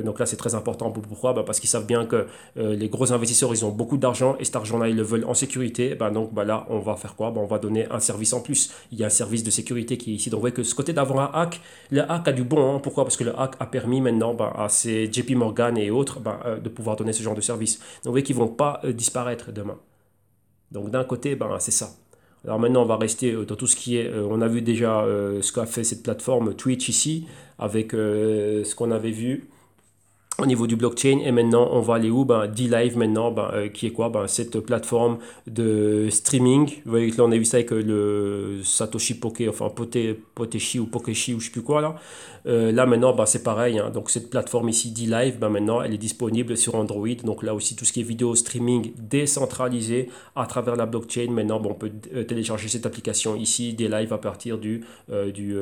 donc là, c'est très important. Pourquoi bah, Parce qu'ils savent bien que euh, les gros investisseurs, ils ont beaucoup d'argent et cet argent-là, ils le veulent en sécurité. Bah, donc bah, là, on va faire quoi bah, On va donner un service en plus. Il y a un service de sécurité qui est ici. Donc vous voyez que ce côté d'avoir un hack, le hack a du bon. Hein. Pourquoi Parce que le hack a permis maintenant à ces JP Morgan et autres euh, de pouvoir donner ce genre de service. Donc vous voyez qu'ils ne vont pas euh, disparaître demain. Donc d'un côté, c'est ça. Alors maintenant, on va rester dans tout ce qui est. on a vu déjà ce qu'a fait cette plateforme Twitch ici, avec ce qu'on avait vu au niveau du blockchain et maintenant on va aller où ben D-Live maintenant ben, euh, qui est quoi ben, cette plateforme de streaming vous voyez que là on a vu ça avec euh, le Satoshi Poké enfin poté Poteshi ou Pokeshi ou je sais plus quoi là euh, là maintenant, bah, c'est pareil. Hein. Donc cette plateforme ici, D-Live, bah, maintenant, elle est disponible sur Android. Donc là aussi, tout ce qui est vidéo streaming décentralisé à travers la blockchain. Maintenant, on peut euh, télécharger cette application ici, D-Live, à partir du, euh, du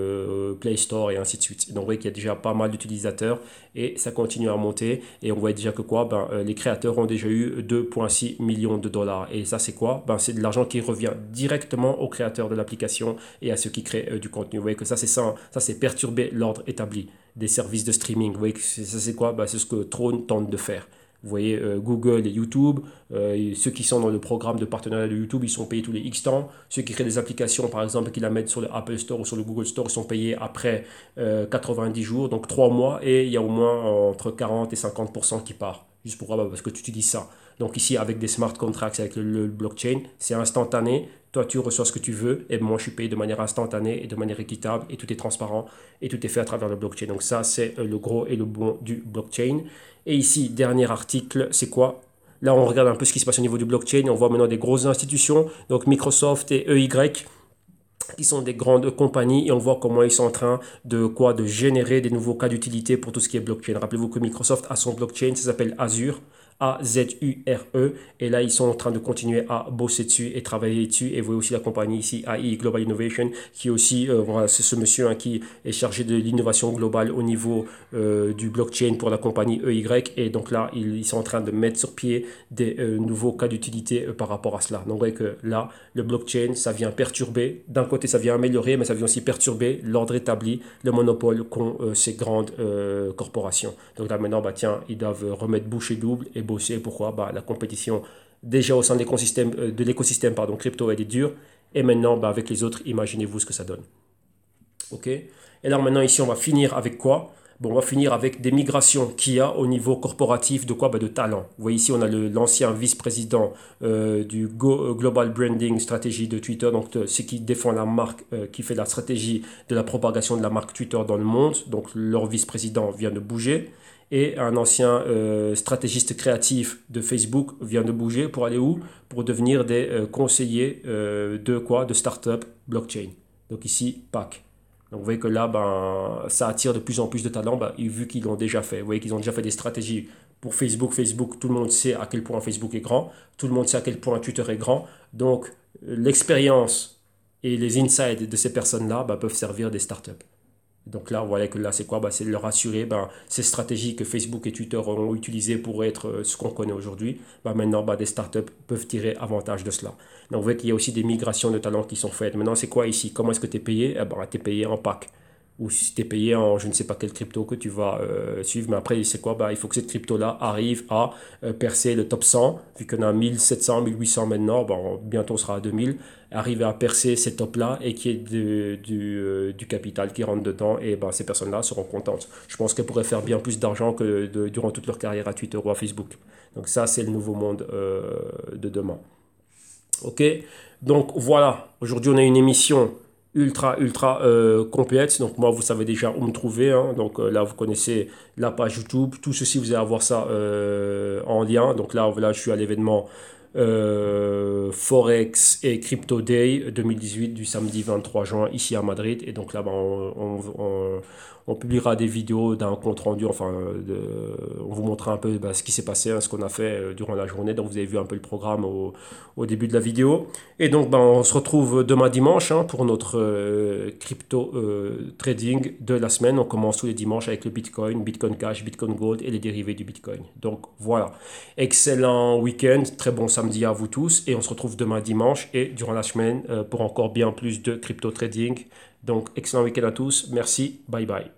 Play Store et ainsi de suite. Donc vous voyez qu'il y a déjà pas mal d'utilisateurs et ça continue à monter. Et on voit déjà que quoi ben, Les créateurs ont déjà eu 2,6 millions de dollars. Et ça, c'est quoi ben, C'est de l'argent qui revient directement aux créateurs de l'application et à ceux qui créent du contenu. Vous voyez que ça, c'est ça, ça c'est perturber l'ordre établi, des services de streaming. Vous voyez, ça c'est quoi bah, C'est ce que Throne tente de faire. Vous voyez, euh, Google et YouTube, euh, ceux qui sont dans le programme de partenariat de YouTube, ils sont payés tous les X temps. Ceux qui créent des applications, par exemple, qui la mettent sur le Apple Store ou sur le Google Store, ils sont payés après 90 euh, jours, donc 3 mois, et il y a au moins entre 40 et 50% qui part. Juste pourquoi bah, Parce que tu te dis ça. Donc ici, avec des smart contracts, avec le blockchain, c'est instantané. Toi, tu reçois ce que tu veux et moi, je suis payé de manière instantanée et de manière équitable et tout est transparent et tout est fait à travers le blockchain. Donc ça, c'est euh, le gros et le bon du blockchain. Et ici, dernier article, c'est quoi Là, on regarde un peu ce qui se passe au niveau du blockchain. On voit maintenant des grosses institutions, donc Microsoft et EY qui sont des grandes compagnies et on voit comment ils sont en train de quoi de générer des nouveaux cas d'utilité pour tout ce qui est blockchain. Rappelez-vous que Microsoft a son blockchain, ça s'appelle Azure. A-Z-U-R-E. Et là, ils sont en train de continuer à bosser dessus et travailler dessus. Et vous voyez aussi la compagnie ici, AI Global Innovation, qui aussi, euh, voilà, c'est ce monsieur hein, qui est chargé de l'innovation globale au niveau euh, du blockchain pour la compagnie EY. Et donc là, ils, sont en train de mettre sur pied des euh, nouveaux cas d'utilité par rapport à cela. Donc, vous voyez que là, le blockchain, ça vient perturber. D'un côté, ça vient améliorer, mais ça vient aussi perturber l'ordre établi, le monopole qu'ont ces grandes corporations. Donc là, maintenant, bah, tiens, ils doivent remettre bouchée double et pourquoi bah, La compétition, déjà au sein de l'écosystème, euh, de l'écosystème pardon, crypto, elle est dure. Et maintenant, bah, avec les autres, imaginez-vous ce que ça donne. OK Et alors maintenant, ici, on va finir avec quoi Bon, on va finir avec des migrations qu'il y a au niveau corporatif de quoi bah, De talent. Vous voyez ici, on a l'ancien vice-président euh, du euh, Global Branding Strategy de Twitter, donc c'est qui défend la marque, qui fait la stratégie de la propagation de la marque Twitter dans le monde. Donc leur vice-président vient de bouger et un ancien euh, stratégiste créatif de Facebook vient de bouger pour aller où Pour devenir des euh, conseillers euh, de quoi De start-up blockchain. Donc ici, PAC. Donc vous voyez que là, ben, ça attire de plus en plus de talents, ben, vu qu'ils l'ont déjà fait. Vous voyez qu'ils ont déjà fait des stratégies pour Facebook. Facebook, tout le monde sait à quel point Facebook est grand, tout le monde sait à quel point Twitter est grand. Donc l'expérience et les insights de ces personnes-là ben, peuvent servir des start start-up. Donc là, voyez que là, c'est quoi bah, C'est de leur assurer bah, ces stratégies que Facebook et Twitter ont utilisées pour être euh, ce qu'on connaît aujourd'hui. Bah, maintenant, bah, des startups peuvent tirer avantage de cela. Donc vous voyez qu'il y a aussi des migrations de talents qui sont faites. Maintenant, c'est quoi ici Comment est-ce que tu es payé eh ben, Tu es payé en pack ou si tu es payé en je ne sais pas quelle crypto que tu vas euh, suivre. Mais après, c'est quoi bah, Il faut que cette crypto-là arrive à euh, percer le top 100, vu qu'on a 1700, 1800 maintenant, bon, bientôt on sera à 2000, arriver à percer ces top là et qu'il y ait euh, du, capital qui rentre dedans, et ben, ces personnes-là seront contentes. Je pense qu'elles pourraient faire bien plus d'argent que de, durant toute leur carrière à Twitter ou à Facebook. Donc ça, c'est le nouveau monde de demain. Ok Donc voilà, aujourd'hui on a une émission ultra ultra euh, complète donc moi vous savez déjà où me trouver hein. donc euh, là vous connaissez la page YouTube tout ceci vous allez avoir ça euh, en lien donc là voilà je suis à l'événement Forex et Crypto Day 2018 du samedi 23 juin ici à Madrid et donc là bas ben, on, on publiera des vidéos d'un compte rendu, enfin, on vous montrera un peu bah, ce qui s'est passé, hein, ce qu'on a fait euh, durant la journée. Donc vous avez vu un peu le programme au, début de la vidéo. Et donc bah, on se retrouve demain dimanche hein, pour notre euh, crypto euh, trading de la semaine. On commence tous les dimanches avec le Bitcoin, Bitcoin Cash, Bitcoin Gold et les dérivés du Bitcoin. Donc voilà, excellent week-end, très bon samedi à vous tous et on se retrouve demain dimanche et durant la semaine pour encore bien plus de crypto trading. Donc excellent week-end à tous, merci, bye bye.